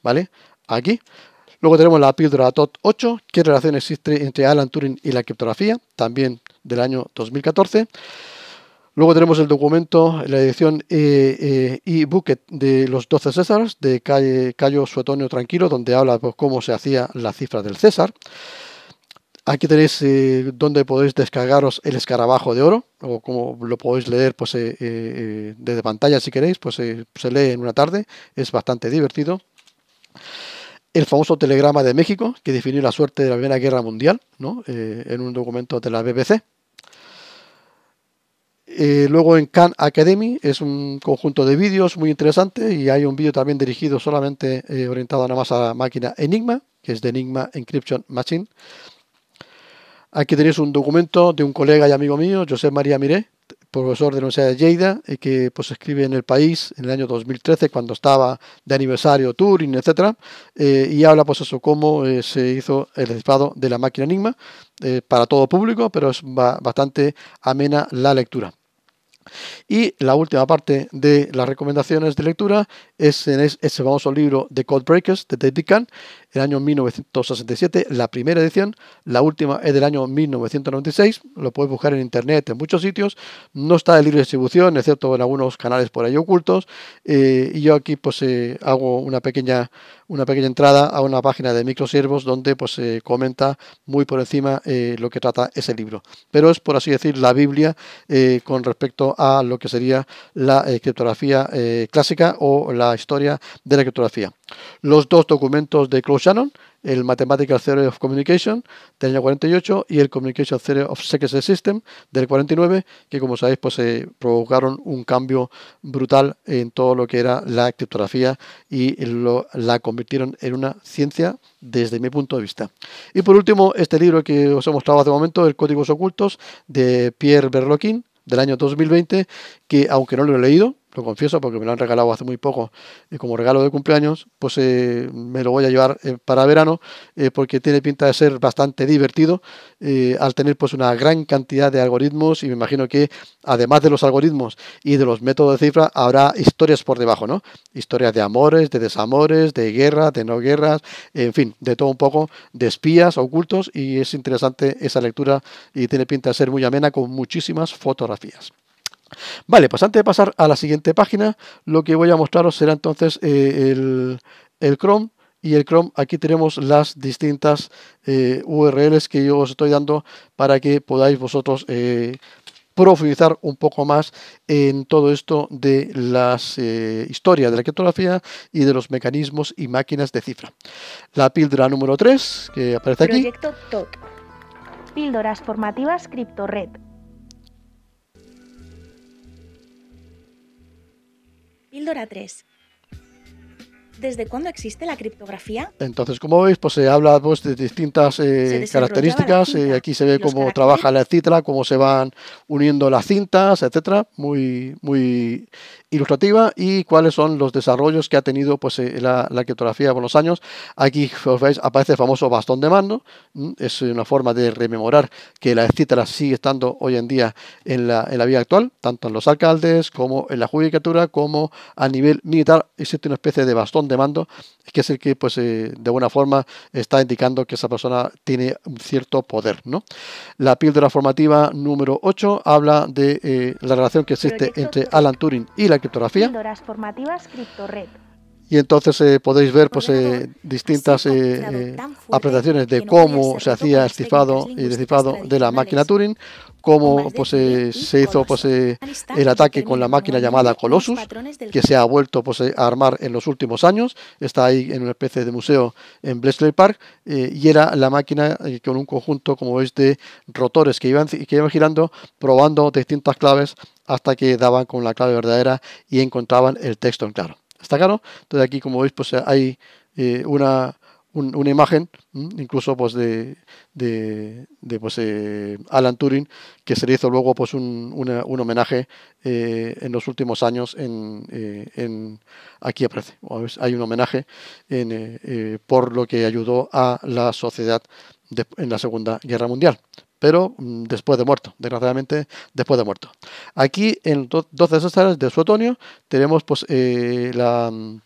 ¿vale? Aquí. Luego tenemos la píldora TOT 8, qué relación existe entre Alan Turing y la criptografía, también del año 2014. Luego tenemos el documento, la edición e eh, eh, book de los 12 Césares de Cayo Suetonio Tranquilo, donde habla pues, cómo se hacía la cifra del César. Aquí tenéis eh, donde podéis descargaros el escarabajo de oro, o como lo podéis leer pues, desde pantalla si queréis, pues se lee en una tarde, es bastante divertido el famoso telegrama de México, que definió la suerte de la Primera Guerra Mundial, ¿no? Eh, en un documento de la BBC. Eh, luego en Khan Academy es un conjunto de vídeos muy interesante y hay un vídeo también dirigido solamente eh, orientado nada más a la máquina Enigma, que es de Enigma Encryption Machine. Aquí tenéis un documento de un colega y amigo mío, José María Miré, profesor de la Universidad de Lleida, eh, que pues, escribe en El País en el año 2013, cuando estaba de aniversario Turing, etc. Eh, y habla, pues eso, cómo eh, se hizo el disparo de la máquina Enigma para todo público, pero es bastante amena la lectura. Y la última parte de las recomendaciones de lectura es ese famoso libro de Codebreakers, de David Kahn, el año 1967, la primera edición, la última es del año 1996, lo puedes buscar en internet en muchos sitios, no está de libre distribución, excepto en algunos canales por ahí ocultos, eh, y yo aquí pues eh, hago una pequeña, una pequeña entrada a una página de microservos donde pues se comenta muy por encima eh, lo que trata ese libro, pero es por así decir la Biblia con respecto a lo que sería la criptografía clásica o la historia de la criptografía. Los dos documentos de Close Shannon, el Mathematical Theory of Communication del año 48 y el Communication Theory of Secret System del 49, que como sabéis pues se provocaron un cambio brutal en todo lo que era la criptografía y la convirtieron en una ciencia desde mi punto de vista. Y por último, este libro que os he mostrado hace un momento, El Códigos Ocultos, de Pierre Berloquin, del año 2020, que aunque no lo he leído, lo confieso porque me lo han regalado hace muy poco como regalo de cumpleaños, pues eh, me lo voy a llevar eh, para verano eh, porque tiene pinta de ser bastante divertido al tener pues una gran cantidad de algoritmos y me imagino que además de los algoritmos y de los métodos de cifra habrá historias por debajo, ¿no? Historias de amores, de desamores, de guerras, de no guerras, en fin, de todo un poco, de espías ocultos y es interesante esa lectura y tiene pinta de ser muy amena con muchísimas fotografías. Vale, pues antes de pasar a la siguiente página, lo que voy a mostraros será entonces eh, el, Chrome. Y el Chrome, aquí tenemos las distintas eh, URLs que yo os estoy dando para que podáis vosotros eh, profundizar un poco más en todo esto de las historias de la criptografía y de los mecanismos y máquinas de cifra. La píldora número 3 que aparece aquí. Proyecto TOT. Píldoras formativas CryptoRed Píldora 3. ¿Desde cuándo existe la criptografía? Entonces, como veis, pues se habla pues, de distintas eh, características. Eh, aquí se ve cómo trabaja la citra, cómo se van uniendo las cintas, etcétera. Muy, muy ilustrativa y cuáles son los desarrollos que ha tenido pues, eh, la, la criptografía por los años. Aquí os veis, aparece el famoso bastón de mando, es una forma de rememorar que la cítara sigue estando hoy en día en la, en la vida actual, tanto en los alcaldes como en la judicatura, como a nivel militar existe una especie de bastón de mando, que es el que pues, eh, de buena forma está indicando que esa persona tiene un cierto poder. ¿no? La píldora formativa número 8 habla de eh, la relación que existe entre Alan Turing y la criptografía. Y entonces eh, podéis ver pues, eh, distintas eh, eh apreciaciones de cómo se hacía el cifrado y descifrado de la máquina Turing, cómo pues, se hizo pues, el ataque con la máquina llamada Colossus, que se ha vuelto pues, a armar en los últimos años, está ahí en una especie de museo en Bletchley Park, y era la máquina con un conjunto, como veis, de rotores que iban, que iban girando, probando distintas claves hasta que daban con la clave verdadera y encontraban el texto en claro. ¿Está claro? Entonces aquí, como veis, pues eh, hay eh, una, imagen, incluso pues de, pues, eh, Alan Turing, que se le hizo luego pues un, homenaje en los últimos años en, aquí aparece, hay un homenaje por lo que ayudó a la sociedad en la Segunda Guerra Mundial pero mm, después de muerto, desgraciadamente después de muerto. Aquí en 12 de de su otoño tenemos pues eh, la mm,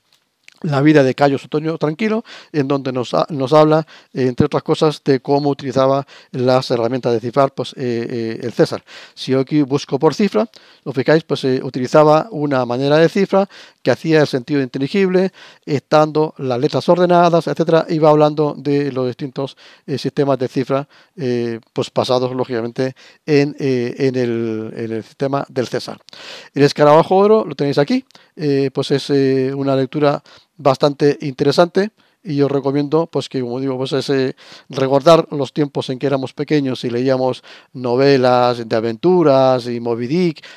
la vida de Cayo Otoño Tranquilo, en donde nos, habla, eh, entre otras cosas, de cómo utilizaba las herramientas de cifrar pues, eh, eh, el César. Si yo aquí busco por cifra, lo fijáis, pues utilizaba una manera de cifra que hacía el sentido inteligible, estando las letras ordenadas, etcétera, iba hablando de los distintos sistemas de cifra pues, basados, lógicamente, en, el, el, sistema del César. El escarabajo oro lo tenéis aquí, pues es una lectura bastante interesante y yo recomiendo, pues que como digo, pues ese recordar los tiempos en que éramos pequeños y leíamos novelas de aventuras y Moby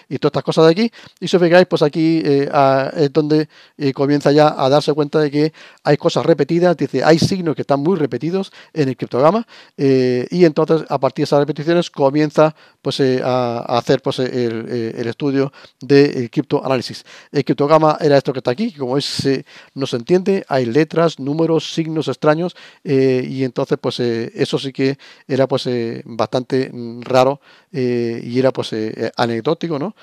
y todas estas cosas de aquí. Y si os fijáis, pues aquí eh, es donde eh, comienza ya a darse cuenta de que hay cosas repetidas, dice, hay signos que están muy repetidos en el criptograma eh, y entonces a partir de esas repeticiones comienza pues a, hacer pues el, estudio del criptoanálisis. El criptograma era esto que está aquí, como es, no se entiende, hay letras, números, signos extraños eh, y entonces pues eh, eso sí que era pues eh, bastante mm, raro y era pues anecdótico, ¿no?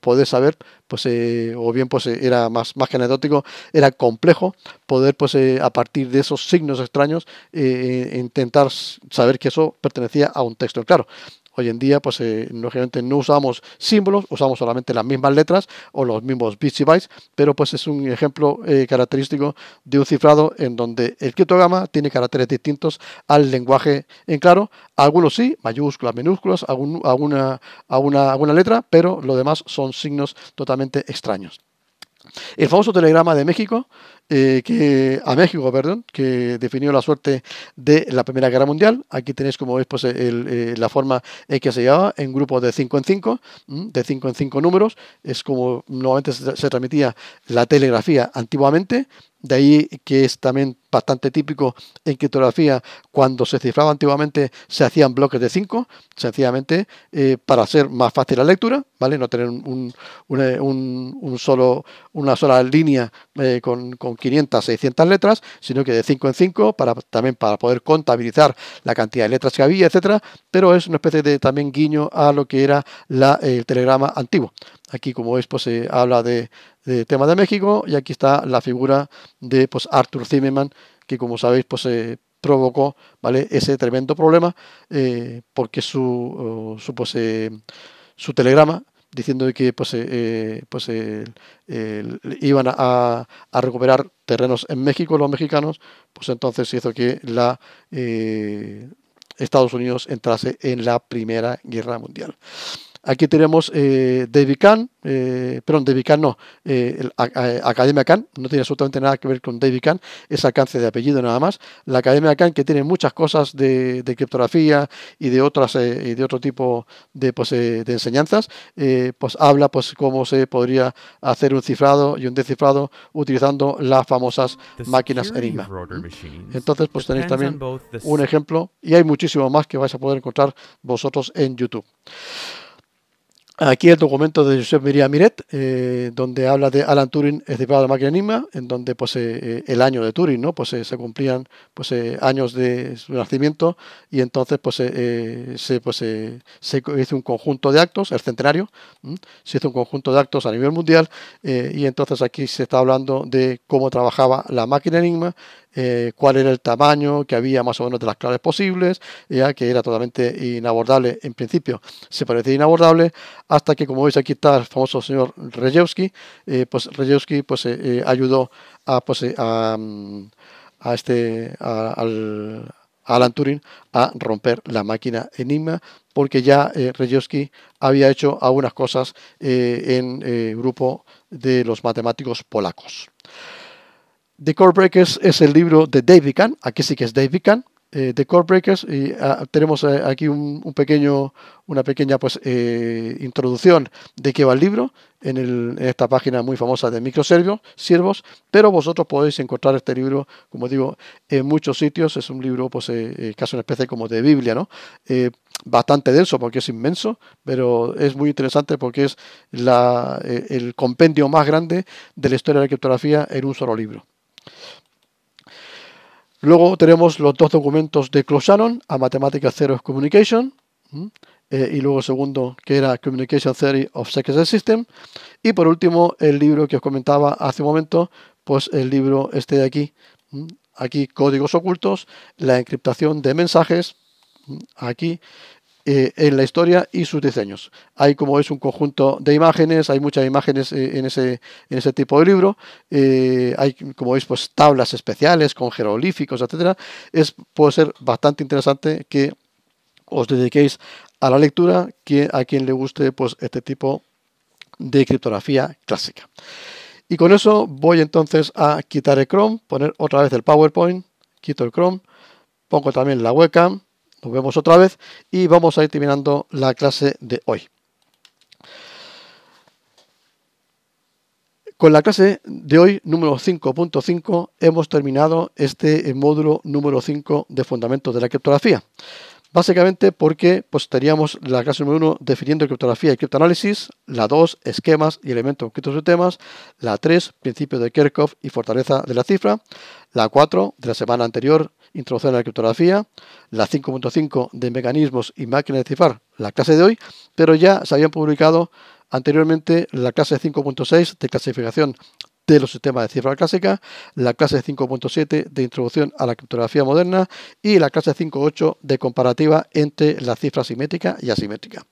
poder saber pues o bien pues era más, más que anecdótico, era complejo poder pues a partir de esos signos extraños intentar saber que eso pertenecía a un texto. Claro, Hoy en día, pues eh, lógicamente no usamos símbolos, usamos solamente las mismas letras o los mismos bits y bytes, pero pues es un ejemplo eh, característico de un cifrado en donde el criptograma tiene caracteres distintos al lenguaje en claro. Algunos sí, mayúsculas, minúsculas, alguna, alguna, alguna letra, pero lo demás son signos totalmente extraños. El famoso telegrama de México, eh, que, a México, perdón, que definió la suerte de la Primera Guerra Mundial. Aquí tenéis, como veis, pues, eh, la forma en que se llevaba, en grupos de 5 en 5, de 5 en 5 números. Es como nuevamente se transmitía la telegrafía antiguamente, de ahí que es también bastante típico en criptografía, cuando se cifraba antiguamente se hacían bloques de 5, sencillamente eh, para hacer más fácil la lectura, ¿vale? No tener un, eh, solo, una sola línea eh, con, 500, 600 letras, sino que de 5 en 5, para, también para poder contabilizar la cantidad de letras que había, etcétera, pero es una especie de también guiño a lo que era la, el telegrama antiguo. Aquí, como veis, pues se habla de, tema de México y aquí está la figura de pues, Arthur Zimmerman, que como sabéis, pues provocó ¿vale? ese tremendo problema eh, porque su, su, pues, eh, su telegrama diciendo que pues, eh, pues iban a, recuperar terrenos en México los mexicanos, pues entonces hizo que la Estados Unidos entrase en la Primera Guerra Mundial. Aquí tenemos eh, David Kahn, eh, perdón, David Kahn no, eh, Academia Kahn, no tiene absolutamente nada que ver con David Kahn, es alcance de apellido nada más. La Academia Kahn que tiene muchas cosas de, criptografía y de otras y de otro tipo de, pues, enseñanzas, pues habla pues cómo se podría hacer un cifrado y un descifrado utilizando las famosas máquinas Enigma. ¿Mm? Entonces, pues tenéis también un ejemplo y hay muchísimo más que vais a poder encontrar vosotros en YouTube. Aquí el documento de Josep María Miret, eh, donde habla de Alan Turing de la máquina enigma, en donde pues, eh, eh, el año de Turing, ¿no? Pues se cumplían pues, años de su nacimiento y entonces pues, se, pues, se hizo un conjunto de actos, el centenario, se hizo un conjunto de actos a nivel mundial y entonces aquí se está hablando de cómo trabajaba la máquina enigma eh, cuál era el tamaño que había más o menos de las claves posibles, ya que era totalmente inabordable en principio, se parecía inabordable, hasta que como veis aquí está el famoso señor Rejewski, eh, pues Rejewski pues, eh, ayudó a, pues, mm, a, este, Alan Turing a romper la máquina Enigma porque ya Rejewski había hecho algunas cosas en el grupo de los matemáticos polacos. The Core Breakers es el libro de David Kahn, aquí sí que es David Kahn, eh, The Core Breakers, y ah, tenemos eh, aquí un, pequeño, una pequeña pues, eh, introducción de qué va el libro en, esta página muy famosa de Microservos, Siervos, pero vosotros podéis encontrar este libro, como digo, en muchos sitios, es un libro pues, casi una especie como de Biblia, ¿no? bastante denso porque es inmenso, pero es muy interesante porque es el compendio más grande de la historia de la criptografía en un solo libro. Luego tenemos los dos documentos de Shannon, a Matemáticas Zero Communication, eh, y luego el segundo que era Communication Theory of Secret System, y por último el libro que os comentaba hace un momento, pues el libro este de aquí, aquí Códigos Ocultos, la encriptación de mensajes, aquí eh, en la historia y sus diseños. Hay como veis, un conjunto de imágenes, hay muchas imágenes eh, en, ese, en ese tipo de libro, eh, hay como veis pues tablas especiales con jeroglíficos, etcétera. Es, puede ser bastante interesante que os dediquéis a la lectura a quien le guste pues este tipo de criptografía clásica. Y con eso voy entonces a quitar el Chrome, poner otra vez el PowerPoint, quito el Chrome, pongo también la webcam nos vemos otra vez y vamos a ir terminando la clase de hoy. Con la clase de hoy, número 5.5, hemos terminado este eh, módulo número 5 de Fundamentos de la Criptografía. Básicamente porque pues, teníamos la clase número 1 definiendo criptografía y criptoanálisis, la 2 esquemas y elementos concretos de temas, la 3 principios de Kirchhoff y fortaleza de la cifra, la 4 de la semana anterior Introducción a la criptografía, la 5.5 de mecanismos y máquinas de cifrar, la clase de hoy, pero ya se habían publicado anteriormente la clase 5.6 de clasificación de los sistemas de cifra clásica, la clase 5.7 de introducción a la criptografía moderna y la clase 5.8 de comparativa entre la cifra simétrica y asimétrica.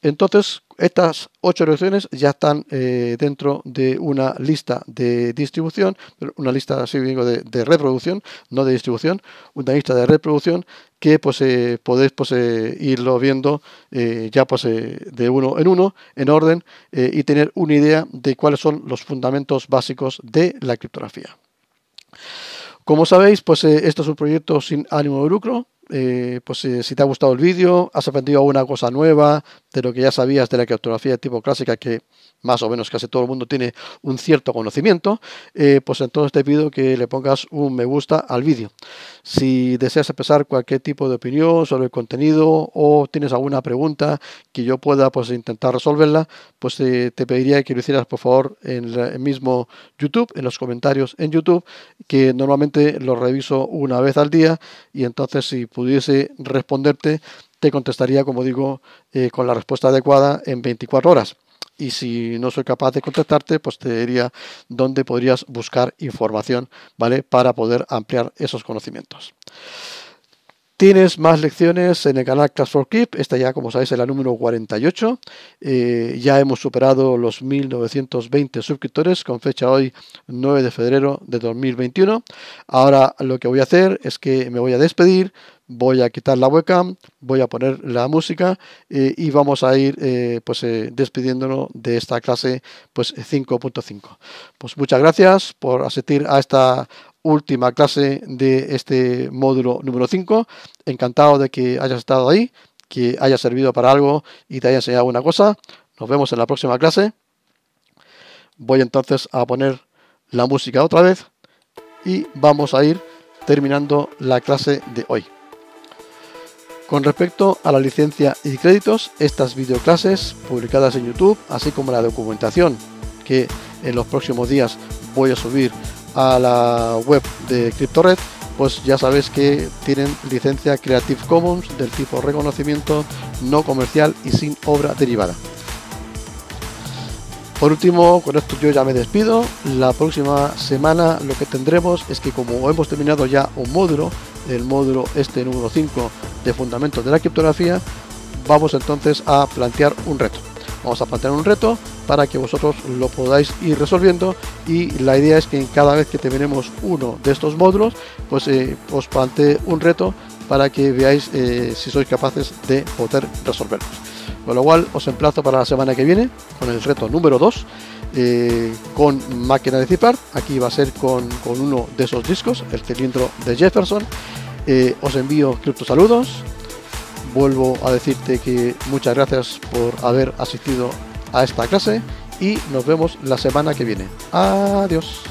Entonces, estas ocho reacciones ya están eh, dentro de una lista de distribución, una lista de, reproducción, no de distribución, una lista de reproducción que pues, eh, podéis pues, eh, irlo viendo ya pues, de uno en uno, en orden, y tener una idea de cuáles son los fundamentos básicos de la criptografía. Como sabéis, pues esto es un proyecto sin ánimo de lucro, eh, pues eh, si te ha gustado el vídeo, has aprendido alguna cosa nueva de lo que ya sabías de la criptografía de tipo clásica, que más o menos casi todo el mundo tiene un cierto conocimiento, eh, pues entonces te pido que le pongas un me gusta al vídeo. Si deseas expresar cualquier tipo de opinión sobre el contenido o tienes alguna pregunta que yo pueda pues intentar resolverla, pues te pediría que lo hicieras por favor en el mismo YouTube, en los comentarios en YouTube, que normalmente lo reviso una vez al día y entonces si pudiese responderte, te contestaría, como digo, eh, con la respuesta adecuada en 24 horas. Y si no soy capaz de contestarte, pues te diría dónde podrías buscar información, ¿vale? Para poder ampliar esos conocimientos. Tienes más lecciones en el canal Class for Keep. Esta ya, como sabéis, es la número 48. Eh, ya hemos superado los 1920 suscriptores con fecha hoy 9 de febrero de 2021. Ahora lo que voy a hacer es que me voy a despedir, voy a quitar la webcam, voy a poner la música eh, y vamos a ir eh, pues, eh, despidiéndonos de esta clase pues 5.5. Pues muchas gracias por asistir a esta última clase de este módulo número 5. Encantado de que hayas estado ahí, que haya servido para algo y te haya enseñado una cosa. Nos vemos en la próxima clase. Voy entonces a poner la música otra vez y vamos a ir terminando la clase de hoy. Con respecto a la licencia y créditos, estas videoclases publicadas en YouTube, así como la documentación que en los próximos días voy a subir a la web de CryptoRed, pues ya sabes que tienen licencia Creative Commons del tipo reconocimiento no comercial y sin obra derivada. Por último, con esto yo ya me despido. La próxima semana lo que tendremos es que como hemos terminado ya un módulo, el módulo este número 5 de fundamentos de la criptografía, vamos entonces a plantear un reto. Vamos a plantear un reto para que vosotros lo podáis ir resolviendo y la idea es que cada vez que terminemos uno de estos módulos, pues eh, os plantee un reto para que veáis eh, si sois capaces de poder resolverlo. Con lo cual os emplazo para la semana que viene con el reto número 2 eh, con máquina de cipar. Aquí va a ser con, uno de esos discos, el cilindro de Jefferson. Eh, os envío criptosaludos. saludos. Vuelvo a decirte que muchas gracias por haber asistido a esta clase y nos vemos la semana que viene. Adiós.